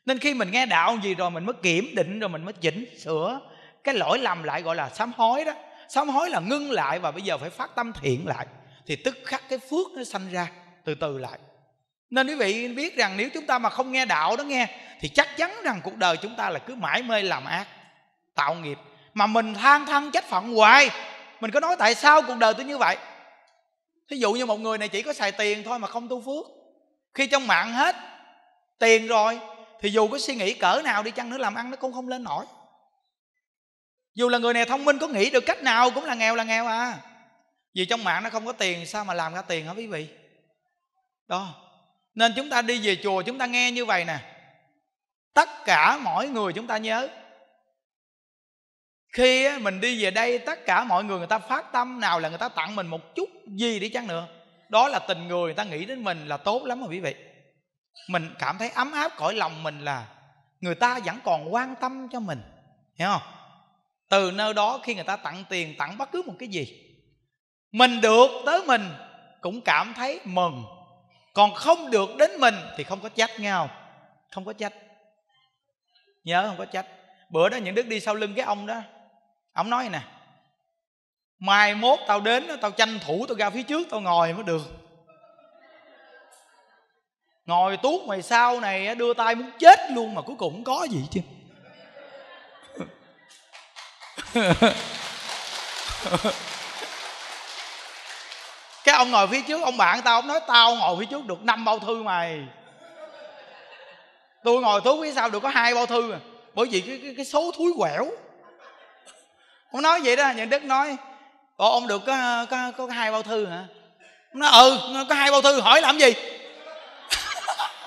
nên khi mình nghe đạo gì rồi mình mới kiểm định rồi mình mới chỉnh sửa cái lỗi lầm lại gọi là sám hối đó sám hối là ngưng lại và bây giờ phải phát tâm thiện lại thì tức khắc cái phước nó sanh ra từ từ lại nên quý vị biết rằng nếu chúng ta mà không nghe đạo đó nghe thì chắc chắn rằng cuộc đời chúng ta là cứ mãi mê làm ác tạo nghiệp mà mình than thân trách phận hoài mình có nói tại sao cuộc đời tôi như vậy thí dụ như một người này chỉ có xài tiền thôi mà không tu phước khi trong mạng hết tiền rồi thì dù có suy nghĩ cỡ nào đi chăng nữa làm ăn nó cũng không lên nổi dù là người này thông minh có nghĩ được cách nào cũng là nghèo là nghèo à vì trong mạng nó không có tiền sao mà làm ra tiền hả quý vị đó nên chúng ta đi về chùa chúng ta nghe như vậy nè tất cả mọi người chúng ta nhớ khi mình đi về đây tất cả mọi người người ta phát tâm nào là người ta tặng mình một chút gì đi chăng nữa đó là tình người người ta nghĩ đến mình là tốt lắm rồi quý vị mình cảm thấy ấm áp cõi lòng mình là người ta vẫn còn quan tâm cho mình hiểu không từ nơi đó khi người ta tặng tiền tặng bất cứ một cái gì mình được tới mình cũng cảm thấy mừng còn không được đến mình thì không có trách nhau không có trách nhớ không có trách bữa đó những đức đi sau lưng cái ông đó ông nói nè mai mốt tao đến tao tranh thủ tao ra phía trước tao ngồi mới được ngồi tuốt mày sau này đưa tay muốn chết luôn mà cuối cùng không có gì chứ cái ông ngồi phía trước ông bạn tao ông nói tao ngồi phía trước được năm bao thư mày tôi ngồi thú phía sau được có hai bao thư à bởi vì cái, cái, cái số thúi quẻo ông nói vậy đó nhận đức nói Ồ, ông được có, có, có, hai bao thư hả ông nói ừ có hai bao thư hỏi làm gì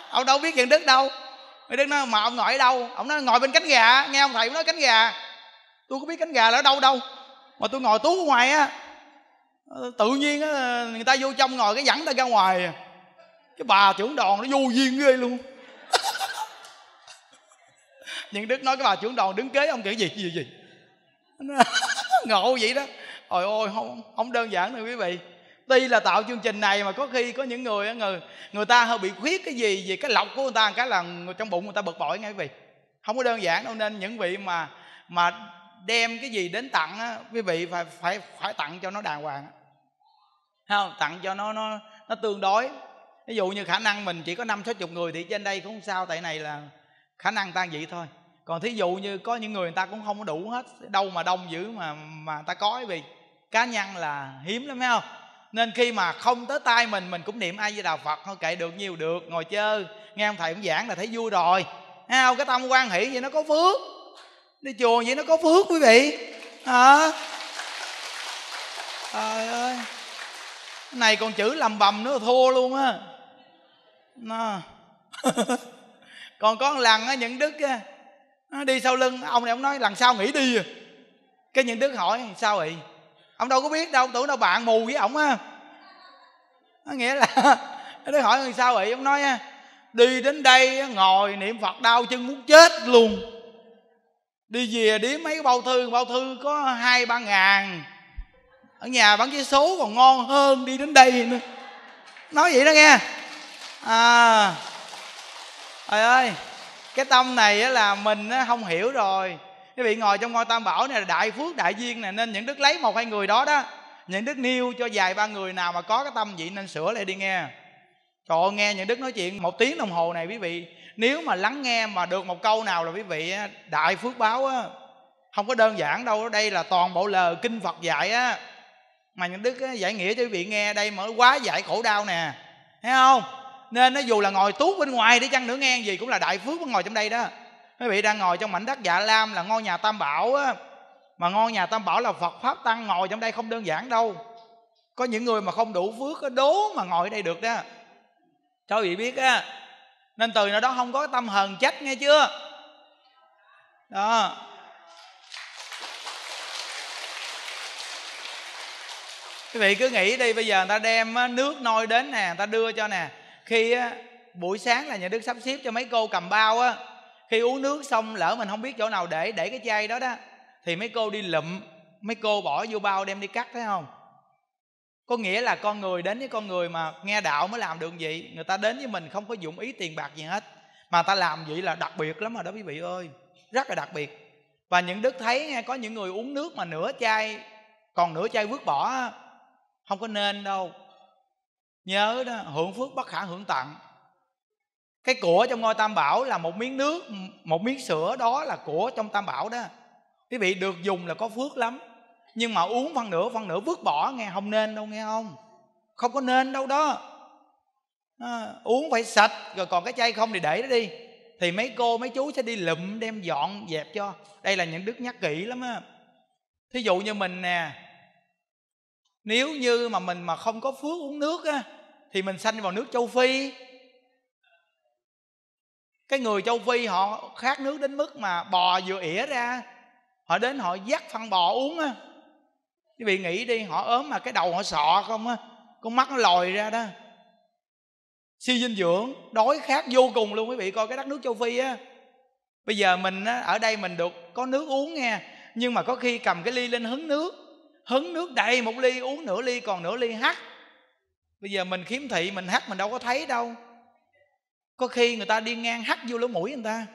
ông đâu biết nhận đức đâu Người Đức nói mà ông ngồi ở đâu Ông nói ngồi bên cánh gà Nghe ông thầy nói cánh gà tôi có biết cánh gà là ở đâu đâu mà tôi ngồi tú ngoài á ờ, tự nhiên á người ta vô trong ngồi cái dẫn ta ra ngoài cái bà trưởng đoàn nó vô duyên ghê luôn những đức nói cái bà trưởng đoàn đứng kế ông kiểu gì gì gì ngộ vậy đó ôi ôi không không đơn giản đâu quý vị tuy là tạo chương trình này mà có khi có những người người người ta hơi bị khuyết cái gì về cái lọc của người ta cái là trong bụng người ta bực bội ngay quý vị không có đơn giản đâu nên những vị mà mà đem cái gì đến tặng á, quý vị phải phải phải tặng cho nó đàng hoàng không tặng cho nó nó nó tương đối ví dụ như khả năng mình chỉ có năm sáu chục người thì trên đây cũng sao tại này là khả năng tan vậy thôi còn thí dụ như có những người người ta cũng không có đủ hết đâu mà đông dữ mà mà ta có vì cá nhân là hiếm lắm phải không nên khi mà không tới tay mình mình cũng niệm ai với đạo phật thôi kệ được nhiều được ngồi chơi nghe ông thầy cũng giảng là thấy vui rồi thấy không cái tâm quan hỷ vậy nó có phước đi chùa vậy nó có phước quý vị hả trời ơi này còn chữ lầm bầm nữa thua luôn á nó còn có một lần á những đức á nó đi sau lưng ông này ông nói lần sau nghỉ đi cái những đức hỏi sao vậy ông đâu có biết đâu tưởng đâu bạn mù với ổng á nó nghĩa là nó hỏi sao vậy ông nói đi đến đây ngồi niệm phật đau chân muốn chết luôn đi về đếm mấy bao thư bao thư có hai ba ngàn ở nhà bán vé số còn ngon hơn đi đến đây nữa nói vậy đó nghe à trời ơi cái tâm này là mình không hiểu rồi quý vị ngồi trong ngôi tam bảo này là đại phước đại duyên này nên những đức lấy một hai người đó đó những đức niêu cho vài ba người nào mà có cái tâm vậy nên sửa lại đi nghe trời ơi, nghe những đức nói chuyện một tiếng đồng hồ này quý vị nếu mà lắng nghe mà được một câu nào là quý vị đại phước báo á không có đơn giản đâu đây là toàn bộ lời kinh phật dạy á mà những đức giải nghĩa cho quý vị nghe đây mở quá giải khổ đau nè thấy không nên nó dù là ngồi tuốt bên ngoài để chăng nữa nghe gì cũng là đại phước ngồi trong đây đó quý vị đang ngồi trong mảnh đất dạ lam là ngôi nhà tam bảo á mà ngôi nhà tam bảo là phật pháp tăng ngồi trong đây không đơn giản đâu có những người mà không đủ phước đố mà ngồi ở đây được đó cho quý vị biết á nên từ nào đó không có tâm hờn trách nghe chưa đó quý vị cứ nghĩ đi bây giờ người ta đem nước nôi đến nè người ta đưa cho nè khi buổi sáng là nhà đức sắp xếp cho mấy cô cầm bao á khi uống nước xong lỡ mình không biết chỗ nào để để cái chai đó đó thì mấy cô đi lụm mấy cô bỏ vô bao đem đi cắt thấy không có nghĩa là con người đến với con người mà nghe đạo mới làm được vậy người ta đến với mình không có dụng ý tiền bạc gì hết mà ta làm vậy là đặc biệt lắm rồi đó quý vị ơi rất là đặc biệt và những đức thấy nghe có những người uống nước mà nửa chai còn nửa chai vứt bỏ không có nên đâu nhớ đó hưởng phước bất khả hưởng tặng cái của trong ngôi tam bảo là một miếng nước một miếng sữa đó là của trong tam bảo đó quý vị được dùng là có phước lắm nhưng mà uống phân nửa phân nửa vứt bỏ nghe không nên đâu nghe không không có nên đâu đó à, uống phải sạch rồi còn cái chai không thì để nó đi thì mấy cô mấy chú sẽ đi lụm đem dọn dẹp cho đây là những đức nhắc kỹ lắm á thí dụ như mình nè nếu như mà mình mà không có phước uống nước á thì mình sanh vào nước châu phi cái người châu phi họ khát nước đến mức mà bò vừa ỉa ra họ đến họ dắt phân bò uống á quý vị nghĩ đi họ ốm mà cái đầu họ sọ không á con mắt nó lòi ra đó siêu dinh dưỡng đói khát vô cùng luôn quý vị coi cái đất nước châu phi á bây giờ mình á, ở đây mình được có nước uống nghe nhưng mà có khi cầm cái ly lên hứng nước hứng nước đầy một ly uống nửa ly còn nửa ly hắt bây giờ mình khiếm thị mình hắt mình đâu có thấy đâu có khi người ta đi ngang hắt vô lỗ mũi người ta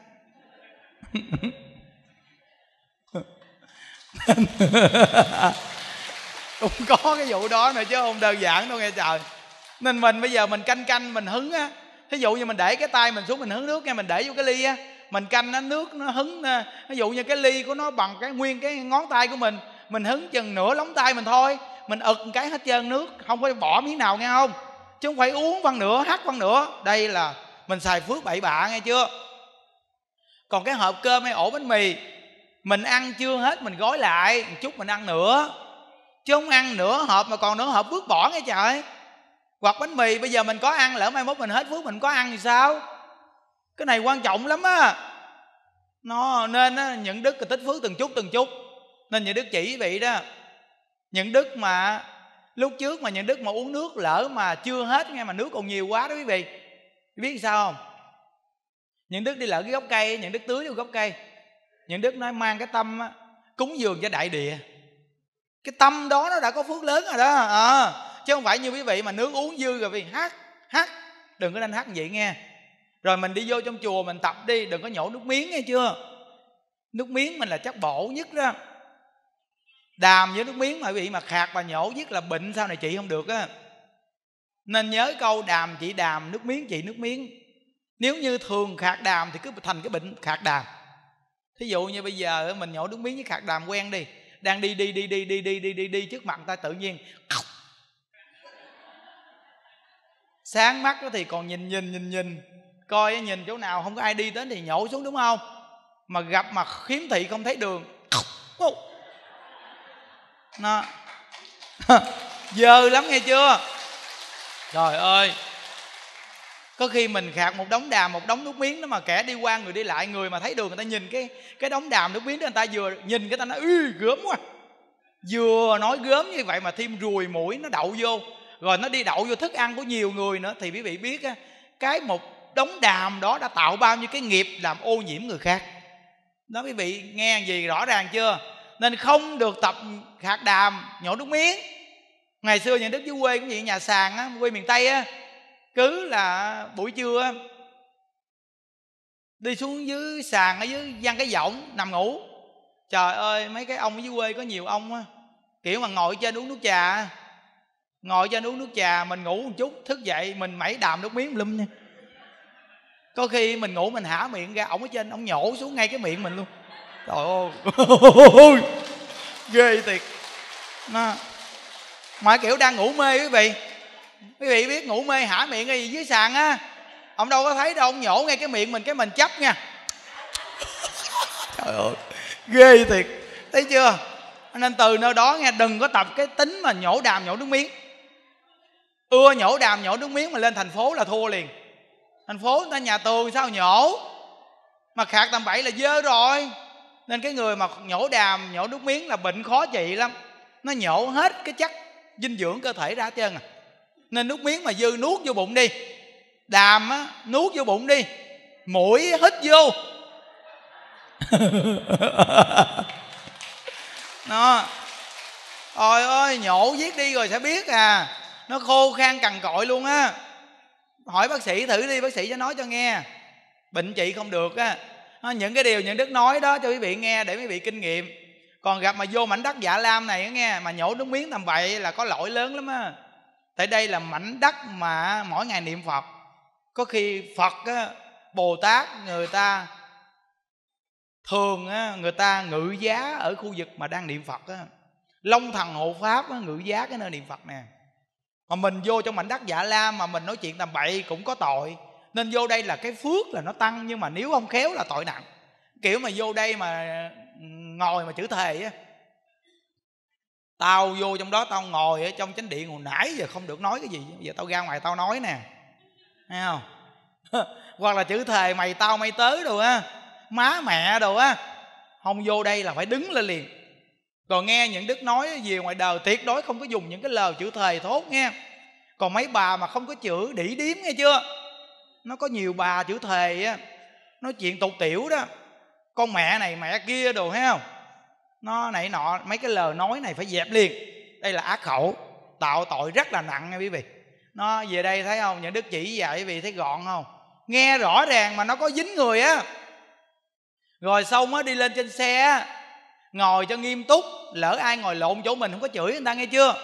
cũng có cái vụ đó nữa chứ không đơn giản đâu nghe trời nên mình bây giờ mình canh canh mình hứng á thí dụ như mình để cái tay mình xuống mình hứng nước nghe mình để vô cái ly á mình canh nó nước nó hứng ví dụ như cái ly của nó bằng cái nguyên cái ngón tay của mình mình hứng chừng nửa lóng tay mình thôi mình ực cái hết trơn nước không có bỏ miếng nào nghe không chứ không phải uống văn nữa hát văn nữa đây là mình xài phước bậy bạ nghe chưa còn cái hộp cơm hay ổ bánh mì mình ăn chưa hết mình gói lại một chút mình ăn nữa chứ không ăn nửa hộp mà còn nửa hộp vứt bỏ nghe trời hoặc bánh mì bây giờ mình có ăn lỡ mai mốt mình hết phước mình có ăn thì sao cái này quan trọng lắm á nó nên á, những đức tích phước từng chút từng chút nên những đức chỉ quý vị đó những đức mà lúc trước mà những đức mà uống nước lỡ mà chưa hết nghe mà nước còn nhiều quá đó quý vị biết sao không những đức đi lỡ cái gốc cây những đức tưới vô gốc cây những đức nói mang cái tâm á, cúng dường cho đại địa cái tâm đó nó đã có phước lớn rồi đó à, chứ không phải như quý vị mà nước uống dư rồi vì hát hát đừng có nên hát vậy nghe rồi mình đi vô trong chùa mình tập đi đừng có nhổ nước miếng nghe chưa nước miếng mình là chắc bổ nhất đó đàm với nước miếng mà quý vị mà khạc và nhổ nhất là bệnh sau này chị không được á nên nhớ câu đàm chị đàm nước miếng chị nước miếng nếu như thường khạc đàm thì cứ thành cái bệnh khạc đàm thí dụ như bây giờ mình nhổ nước miếng với khạc đàm quen đi đang đi đi đi đi đi đi đi đi đi trước mặt ta tự nhiên sáng mắt thì còn nhìn nhìn nhìn nhìn coi nhìn chỗ nào không có ai đi đến thì nhổ xuống đúng không mà gặp mà khiếm thị không thấy đường nó dơ lắm nghe chưa trời ơi có khi mình khạc một đống đàm một đống nước miếng đó mà kẻ đi qua người đi lại người mà thấy đường người ta nhìn cái cái đống đàm nước miếng đó người ta vừa nhìn cái ta nói ư gớm quá vừa nói gớm như vậy mà thêm ruồi mũi nó đậu vô rồi nó đi đậu vô thức ăn của nhiều người nữa thì quý vị biết á, cái một đống đàm đó đã tạo bao nhiêu cái nghiệp làm ô nhiễm người khác đó quý vị nghe gì rõ ràng chưa nên không được tập khạc đàm nhổ nước miếng ngày xưa nhà đức dưới quê cũng vậy nhà sàn á quê miền tây á cứ là buổi trưa đi xuống dưới sàn ở dưới văn cái giọng nằm ngủ trời ơi mấy cái ông dưới quê có nhiều ông á kiểu mà ngồi trên uống nước trà ngồi trên uống nước trà mình ngủ một chút thức dậy mình mẩy đàm nước miếng lum nha có khi mình ngủ mình hả miệng ra ổng ở trên ổng nhổ xuống ngay cái miệng mình luôn trời ơi ghê thiệt nó mà kiểu đang ngủ mê quý vị quý vị biết ngủ mê hả miệng cái gì dưới sàn á ông đâu có thấy đâu ông nhổ ngay cái miệng mình cái mình chấp nha trời ơi ghê thiệt thấy chưa nên từ nơi đó nghe đừng có tập cái tính mà nhổ đàm nhổ nước miếng ưa nhổ đàm nhổ nước miếng mà lên thành phố là thua liền thành phố người ta nhà tường sao nhổ mà khạc tầm bậy là dơ rồi nên cái người mà nhổ đàm nhổ nước miếng là bệnh khó trị lắm nó nhổ hết cái chất dinh dưỡng cơ thể ra hết trơn à nên nước miếng mà dư nuốt vô bụng đi đàm á, nuốt vô bụng đi mũi hít vô nó ôi ơi nhổ viết đi rồi sẽ biết à nó khô khan cằn cội luôn á hỏi bác sĩ thử đi bác sĩ sẽ nói cho nghe bệnh trị không được á những cái điều những đức nói đó cho quý vị nghe để quý vị kinh nghiệm còn gặp mà vô mảnh đất dạ lam này nghe mà nhổ nước miếng tầm vậy là có lỗi lớn lắm á tại đây là mảnh đất mà mỗi ngày niệm phật có khi phật á, bồ tát người ta thường á, người ta ngự giá ở khu vực mà đang niệm phật á. long thần hộ pháp á, ngự giá cái nơi niệm phật nè mà mình vô trong mảnh đất giả dạ la mà mình nói chuyện tầm bậy cũng có tội nên vô đây là cái phước là nó tăng nhưng mà nếu không khéo là tội nặng kiểu mà vô đây mà ừ, ngồi mà chữ thề á tao vô trong đó tao ngồi ở trong chánh điện hồi nãy giờ không được nói cái gì giờ tao ra ngoài tao nói nè thấy không hoặc là chữ thề mày tao mày tới đồ á má mẹ đồ á không vô đây là phải đứng lên liền còn nghe những đức nói gì ngoài đời tuyệt đối không có dùng những cái lời chữ thề thốt nghe còn mấy bà mà không có chữ đỉ điếm nghe chưa nó có nhiều bà chữ thề á nói chuyện tục tiểu đó con mẹ này mẹ kia đồ thấy không nó này nọ mấy cái lời nói này phải dẹp liền đây là ác khẩu tạo tội rất là nặng nha quý vị nó về đây thấy không những đức chỉ vậy quý vị thấy gọn không nghe rõ ràng mà nó có dính người á rồi xong á đi lên trên xe á ngồi cho nghiêm túc lỡ ai ngồi lộn chỗ mình không có chửi người ta nghe chưa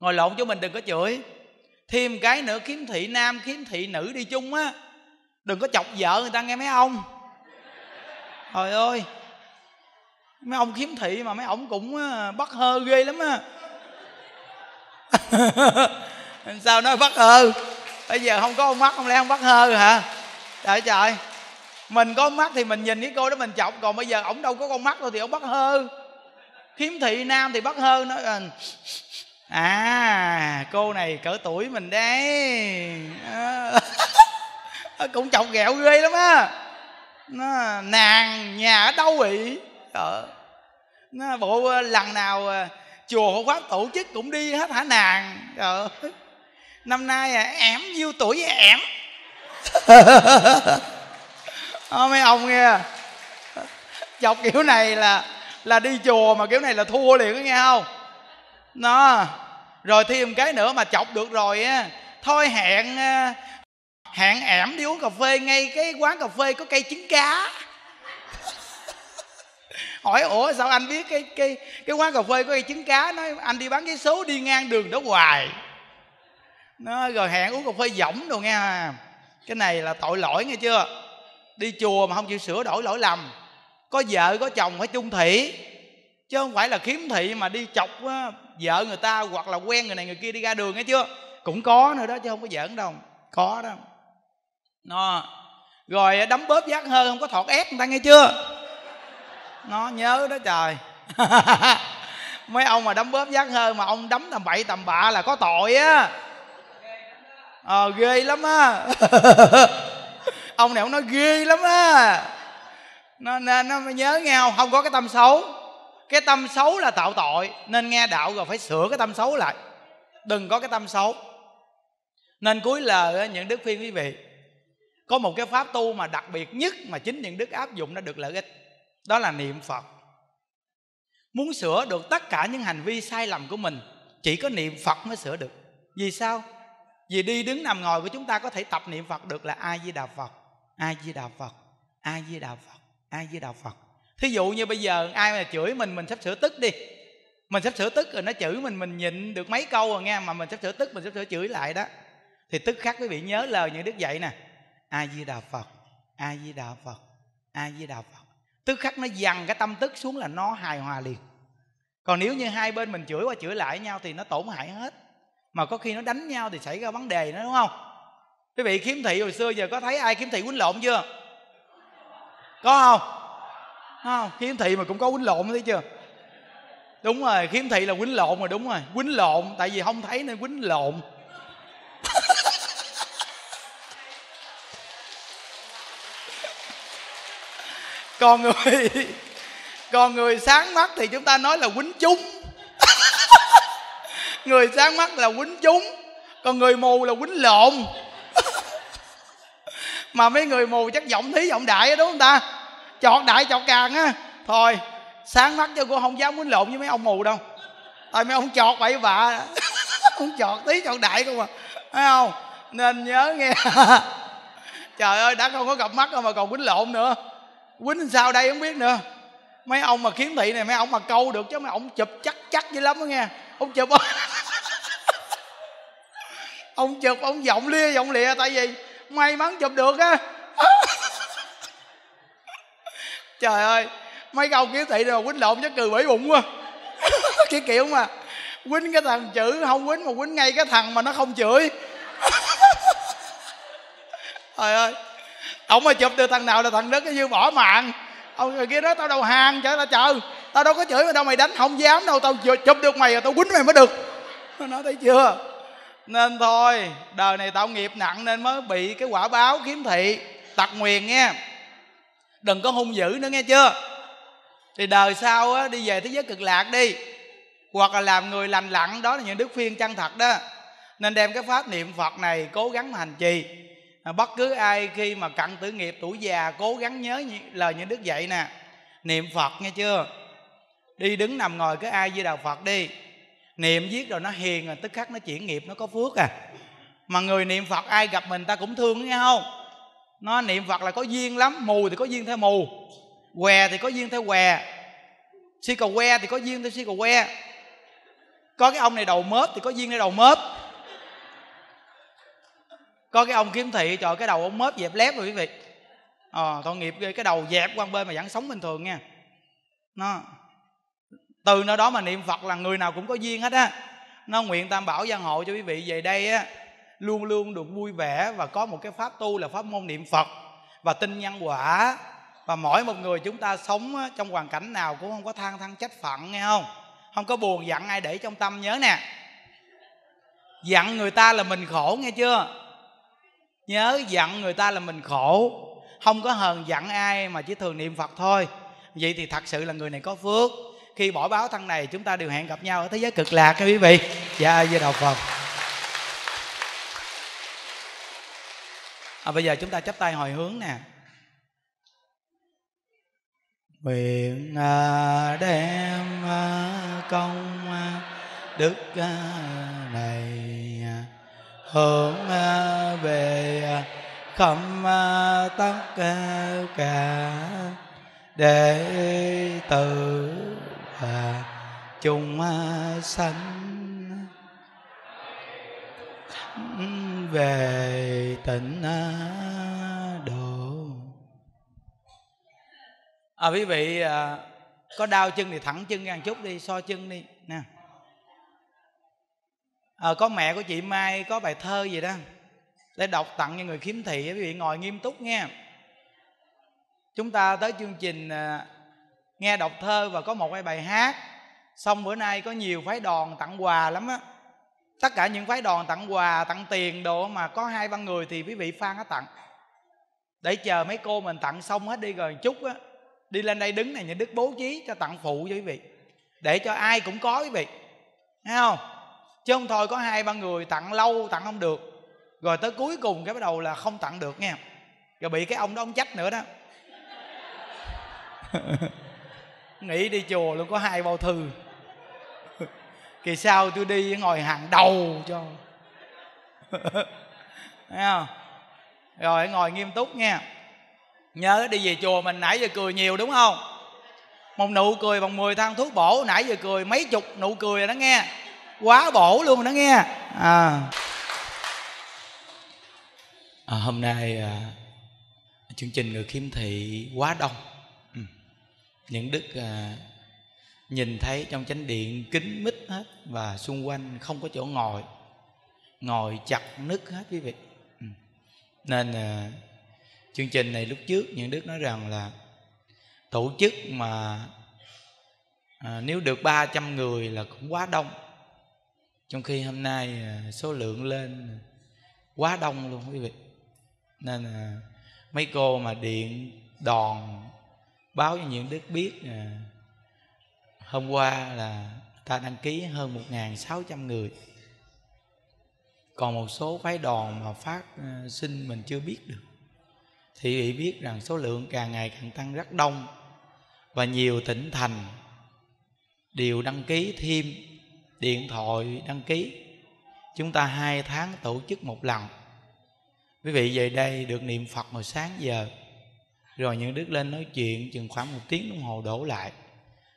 ngồi lộn chỗ mình đừng có chửi thêm cái nữa kiếm thị nam kiếm thị nữ đi chung á đừng có chọc vợ người ta nghe mấy ông trời ơi mấy ông khiếm thị mà mấy ông cũng ờ, bắt hơ ghê lắm á sao nói bắt hơ bây giờ không có ông mắt không lẽ không bắt hơ hả trời trời mình có mắt thì mình nhìn cái cô đó mình chọc còn bây giờ ổng đâu có con mắt thôi thì ổng bắt hơ khiếm thị nam thì bắt hơ nói à, à cô này cỡ tuổi mình đấy à, cũng chọc ghẹo ghê lắm á nàng nhà ở đâu vậy cỡ nó bộ lần nào ờ, chùa hộ pháp tổ chức cũng đi hết hả nàng ờ. năm nay à, ẻm nhiêu tuổi vậy ẻm à, mấy ông nghe chọc kiểu này là là đi chùa mà kiểu này là thua liền có nghe không nó rồi thêm cái nữa mà chọc được rồi á thôi hẹn ờ, hẹn ẻm đi uống cà phê ngay cái quán cà phê có cây trứng cá hỏi ủa sao anh biết cái cái cái quán cà phê có cây trứng cá nói anh đi bán cái số đi ngang đường đó hoài nó rồi hẹn uống cà phê võng đồ nghe cái này là tội lỗi nghe chưa đi chùa mà không chịu sửa đổi lỗi lầm có vợ có chồng phải chung thủy chứ không phải là khiếm thị mà đi chọc á, vợ người ta hoặc là quen người này người kia đi ra đường nghe chưa cũng có nữa đó chứ không có giỡn đâu có đó nó rồi đấm bóp giác hơn không có thọt ép người ta nghe chưa nó nhớ đó trời mấy ông mà đấm bóp giác hơi mà ông đấm tầm bậy tầm bạ là có tội á ờ ghê lắm á ông này ông nói ghê lắm á nó, nó, nó nhớ nghe không không có cái tâm xấu cái tâm xấu là tạo tội nên nghe đạo rồi phải sửa cái tâm xấu lại đừng có cái tâm xấu nên cuối lời những đức phiên quý vị có một cái pháp tu mà đặc biệt nhất mà chính những đức áp dụng đã được lợi ích đó là niệm phật muốn sửa được tất cả những hành vi sai lầm của mình chỉ có niệm phật mới sửa được vì sao vì đi đứng nằm ngồi của chúng ta có thể tập niệm phật được là ai di đà phật ai di đà phật ai di đà phật ai di đà phật thí dụ như bây giờ ai mà chửi mình mình sắp sửa tức đi mình sắp sửa tức rồi nó chửi mình mình nhịn được mấy câu rồi nghe mà mình sắp sửa tức mình sắp sửa chửi lại đó thì tức khắc quý vị nhớ lời những đức dạy nè a di đà phật a di đà phật a di đà phật tức khắc nó dằn cái tâm tức xuống là nó hài hòa liền còn nếu như hai bên mình chửi qua chửi lại nhau thì nó tổn hại hết mà có khi nó đánh nhau thì xảy ra vấn đề nữa đúng không quý vị kiếm thị hồi xưa giờ có thấy ai kiếm thị quýnh lộn chưa có không không kiếm thị mà cũng có quýnh lộn thấy chưa đúng rồi kiếm thị là quýnh lộn rồi đúng rồi quýnh lộn tại vì không thấy nên quýnh lộn còn người còn người sáng mắt thì chúng ta nói là quýnh chúng người sáng mắt là quýnh chúng còn người mù là quýnh lộn mà mấy người mù chắc giọng thí giọng đại đó đúng không ta chọt đại chọt càng á thôi sáng mắt cho cô không dám quýnh lộn với mấy ông mù đâu tại mấy ông chọt bậy bạ ông chọt tí chọt đại không à thấy không nên nhớ nghe trời ơi đã không có gặp mắt đâu mà còn quýnh lộn nữa quýnh sao đây không biết nữa mấy ông mà kiếm thị này mấy ông mà câu được chứ mấy ông chụp chắc chắc dữ lắm đó nghe ông chụp ông chụp ông giọng lia giọng lịa tại vì may mắn chụp được á trời ơi mấy câu kiếm thị rồi quýnh lộn chứ cười bể bụng quá cái kiểu mà quýnh cái thằng chữ không quýnh mà quýnh ngay cái thằng mà nó không chửi trời ơi ông mà chụp được thằng nào là thằng đức cái như bỏ mạng ông người kia đó tao đầu hàng trời tao chờ tao đâu có chửi mà đâu mày đánh không dám đâu tao chụp được mày rồi tao quýnh mày mới được nó thấy chưa nên thôi đời này tạo nghiệp nặng nên mới bị cái quả báo kiếm thị tật nguyền nghe đừng có hung dữ nữa nghe chưa thì đời sau á, đi về thế giới cực lạc đi hoặc là làm người lành lặn đó là những đức phiên chân thật đó nên đem cái pháp niệm phật này cố gắng mà hành trì À, bất cứ ai khi mà cận tử nghiệp tuổi già cố gắng nhớ như, lời những đức dạy nè niệm phật nghe chưa đi đứng nằm ngồi cái ai với đạo phật đi niệm giết rồi nó hiền rồi tức khắc nó chuyển nghiệp nó có phước à mà người niệm phật ai gặp mình ta cũng thương nghe không nó niệm phật là có duyên lắm mù thì có duyên theo mù què thì có duyên theo què si cầu que thì có duyên theo si cầu que có cái ông này đầu mớp thì có duyên theo đầu mớp có cái ông kiếm thị trời cái đầu ông mớp dẹp lép rồi quý vị ờ à, tội nghiệp cái đầu dẹp qua bên mà vẫn sống bình thường nha nó từ nơi đó mà niệm phật là người nào cũng có duyên hết á nó nguyện tam bảo giang hộ cho quý vị về đây á luôn luôn được vui vẻ và có một cái pháp tu là pháp môn niệm phật và tin nhân quả và mỗi một người chúng ta sống trong hoàn cảnh nào cũng không có than thăng trách phận nghe không không có buồn giận ai để trong tâm nhớ nè giận người ta là mình khổ nghe chưa nhớ giận người ta là mình khổ không có hờn giận ai mà chỉ thường niệm phật thôi vậy thì thật sự là người này có phước khi bỏ báo thân này chúng ta đều hẹn gặp nhau ở thế giới cực lạc các quý vị dạ với đạo phật à, bây giờ chúng ta chắp tay hồi hướng nè nguyện à, đem à, công à, đức này hưởng à, về à, khẩm à, tất cả để tử và chung sanh về tịnh độ à quý vị có đau chân thì thẳng chân ra chút đi so chân đi nè à, có mẹ của chị mai có bài thơ gì đó để đọc tặng cho người khiếm thị quý vị ngồi nghiêm túc nghe chúng ta tới chương trình à, nghe đọc thơ và có một cái bài hát xong bữa nay có nhiều phái đoàn tặng quà lắm á tất cả những phái đoàn tặng quà tặng tiền đồ mà có hai ba người thì quý vị phan nó tặng để chờ mấy cô mình tặng xong hết đi rồi một chút á đi lên đây đứng này nhà đức bố trí cho tặng phụ cho quý vị để cho ai cũng có quý vị nghe không chứ không thôi có hai ba người tặng lâu tặng không được rồi tới cuối cùng cái bắt đầu là không tặng được nghe rồi bị cái ông đó ông trách nữa đó nghĩ đi chùa luôn có hai bao thư kỳ sau tôi đi ngồi hàng đầu cho Thấy không? rồi ngồi nghiêm túc nghe nhớ đi về chùa mình nãy giờ cười nhiều đúng không một nụ cười bằng 10 thang thuốc bổ nãy giờ cười mấy chục nụ cười rồi đó nghe quá bổ luôn đó nghe à. À, hôm nay à, chương trình người khiếm thị quá đông ừ. những đức à, nhìn thấy trong chánh điện kính mít hết và xung quanh không có chỗ ngồi ngồi chặt nứt hết quý vị ừ. nên à, chương trình này lúc trước những đức nói rằng là tổ chức mà à, nếu được 300 người là cũng quá đông trong khi hôm nay à, số lượng lên quá đông luôn quý vị nên à, mấy cô mà điện đòn báo cho những đức biết à, hôm qua là ta đăng ký hơn 1.600 người còn một số phái đoàn mà phát sinh mình chưa biết được thì bị biết rằng số lượng càng ngày càng tăng rất đông và nhiều tỉnh thành đều đăng ký thêm điện thoại đăng ký chúng ta hai tháng tổ chức một lần quý vị về đây được niệm phật hồi sáng giờ rồi những đức lên nói chuyện chừng khoảng một tiếng đồng hồ đổ lại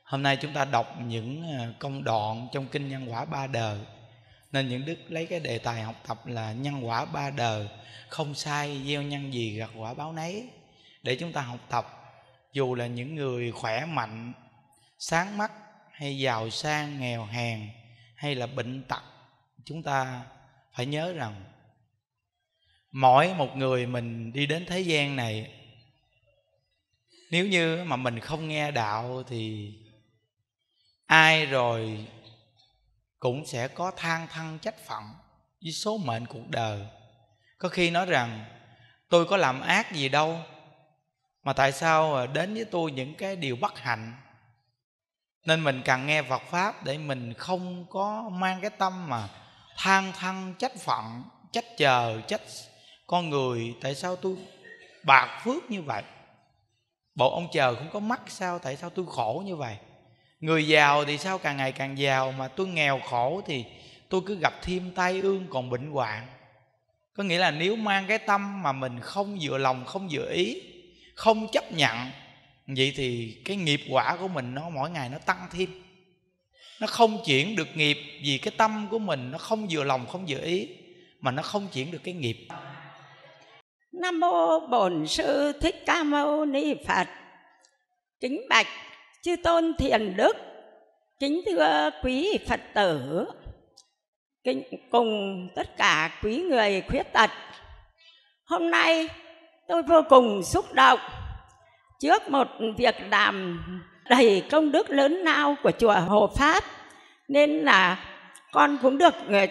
hôm nay chúng ta đọc những à, công đoạn trong kinh nhân quả ba đời nên những đức lấy cái đề tài học tập là nhân quả ba đời không sai gieo nhân gì gặt quả báo nấy để chúng ta học tập dù là những người khỏe mạnh sáng mắt hay giàu sang nghèo hèn hay là bệnh tật chúng ta phải nhớ rằng mỗi một người mình đi đến thế gian này nếu như mà mình không nghe đạo thì ai rồi cũng sẽ có than thân trách phận với số mệnh cuộc đời có khi nói rằng tôi có làm ác gì đâu mà tại sao đến với tôi những cái điều bất hạnh nên mình cần nghe Phật pháp để mình không có mang cái tâm mà than thân trách phận trách chờ trách con người tại sao tôi bạc phước như vậy bộ ông chờ không có mắt sao tại sao tôi khổ như vậy người giàu thì sao càng ngày càng giàu mà tôi nghèo khổ thì tôi cứ gặp thêm tai ương còn bệnh hoạn có nghĩa là nếu mang cái tâm mà mình không dựa lòng không dựa ý không chấp nhận vậy thì cái nghiệp quả của mình nó mỗi ngày nó tăng thêm nó không chuyển được nghiệp vì cái tâm của mình nó không vừa lòng không vừa ý mà nó không chuyển được cái nghiệp nam mô bổn sư thích ca mâu ni phật kính bạch chư tôn thiền đức kính thưa quý phật tử kính cùng tất cả quý người khuyết tật hôm nay tôi vô cùng xúc động trước một việc làm đầy công đức lớn lao của chùa Hộ Pháp nên là con cũng được ờ,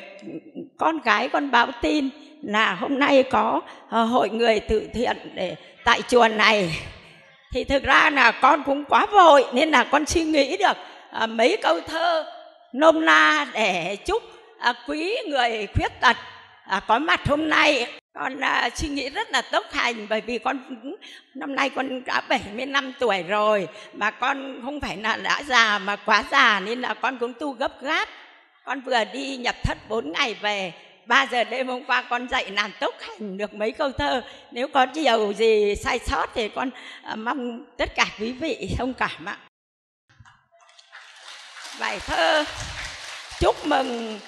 con gái con báo tin là hôm nay có ờ, hội người tự thiện để tại chùa này thì thực ra là con cũng quá vội nên là con suy nghĩ được ờ, mấy câu thơ nôm na để chúc quý người khuyết tật có mặt hôm nay con à, suy nghĩ rất là tốc hành bởi vì con năm nay con đã 75 tuổi rồi mà con không phải là đã già mà quá già nên là con cũng tu gấp gáp con vừa đi nhập thất 4 ngày về 3 giờ đêm hôm qua con dạy làm tốc hành được mấy câu thơ nếu có điều gì sai sót thì con à, mong tất cả quý vị thông cảm ạ bài thơ chúc mừng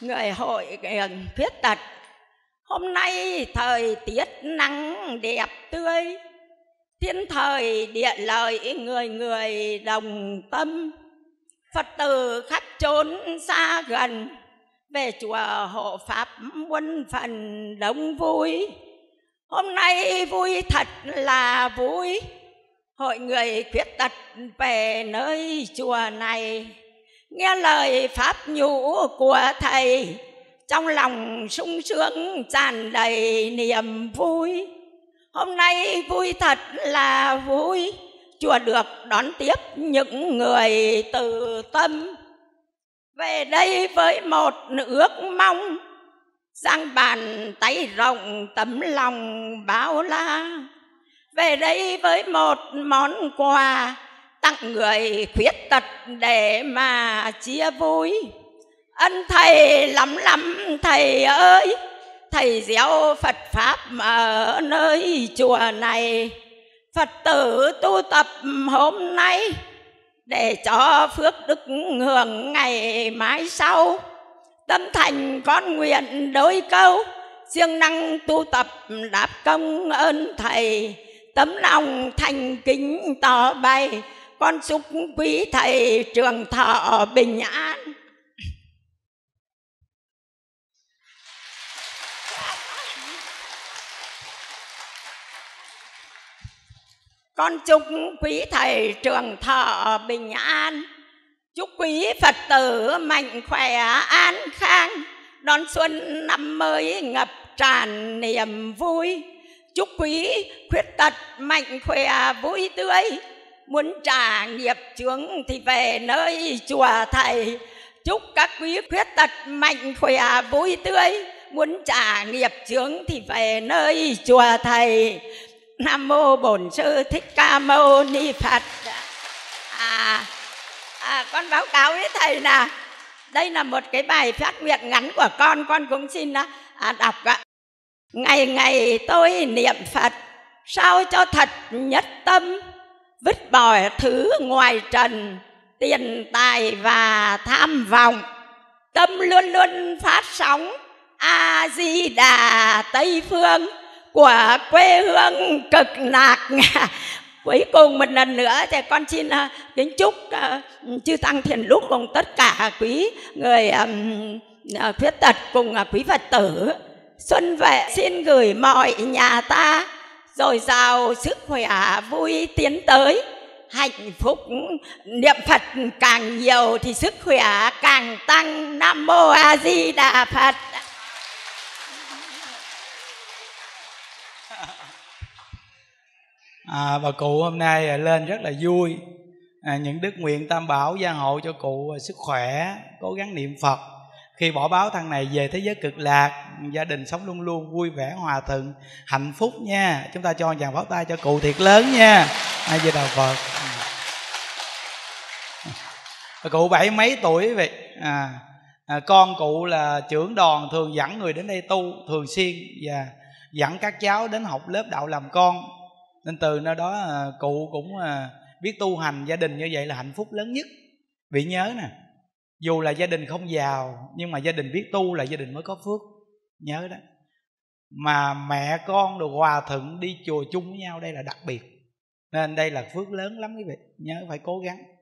người hội người à, khuyết tật Hôm nay thời tiết nắng đẹp tươi Thiên thời địa lợi người người đồng tâm Phật tử khắp trốn xa gần Về chùa hộ Pháp quân phần đông vui Hôm nay vui thật là vui Hội người khuyết tật về nơi chùa này Nghe lời Pháp nhũ của Thầy trong lòng sung sướng tràn đầy niềm vui hôm nay vui thật là vui chùa được đón tiếp những người từ tâm về đây với một ước mong sang bàn tay rộng tấm lòng bao la về đây với một món quà tặng người khuyết tật để mà chia vui ân thầy lắm lắm thầy ơi thầy gieo phật pháp ở nơi chùa này phật tử tu tập hôm nay để cho phước đức hưởng ngày mai sau tâm thành con nguyện đối câu siêng năng tu tập đáp công ơn thầy tấm lòng thành kính tỏ bày con chúc quý thầy trường thọ bình an con chúc quý thầy trường thọ bình an chúc quý phật tử mạnh khỏe an khang đón xuân năm mới ngập tràn niềm vui chúc quý khuyết tật mạnh khỏe vui tươi muốn trả nghiệp chướng thì về nơi chùa thầy chúc các quý khuyết tật mạnh khỏe vui tươi muốn trả nghiệp chướng thì về nơi chùa thầy nam mô bổn sư thích ca mâu ni phật à, à con báo cáo với thầy là đây là một cái bài phát nguyện ngắn của con con cũng xin à, à, đọc ạ ngày ngày tôi niệm phật sao cho thật nhất tâm vứt bỏ thứ ngoài trần tiền tài và tham vọng tâm luôn luôn phát sóng a di đà tây phương của quê hương cực lạc cuối cùng một lần nữa thì con xin à, kính chúc à, chư tăng thiền lúc cùng tất cả quý người à, khuyết tật cùng quý phật tử xuân vệ xin gửi mọi nhà ta dồi dào sức khỏe vui tiến tới hạnh phúc niệm phật càng nhiều thì sức khỏe càng tăng nam mô a di đà phật à, bà cụ hôm nay à, lên rất là vui à, những đức nguyện tam bảo gia hộ cho cụ à, sức khỏe cố gắng niệm phật khi bỏ báo thằng này về thế giới cực lạc gia đình sống luôn luôn vui vẻ hòa thuận hạnh phúc nha chúng ta cho chàng pháo tay cho cụ thiệt lớn nha ai về đạo phật cụ bảy mấy tuổi vậy à, à, con cụ là trưởng đoàn thường dẫn người đến đây tu thường xuyên và dẫn các cháu đến học lớp đạo làm con nên từ nơi đó à, cụ cũng à, biết tu hành gia đình như vậy là hạnh phúc lớn nhất vì nhớ nè dù là gia đình không giàu nhưng mà gia đình biết tu là gia đình mới có phước nhớ đó mà mẹ con được hòa thuận đi chùa chung với nhau đây là đặc biệt nên đây là phước lớn lắm quý vị nhớ phải cố gắng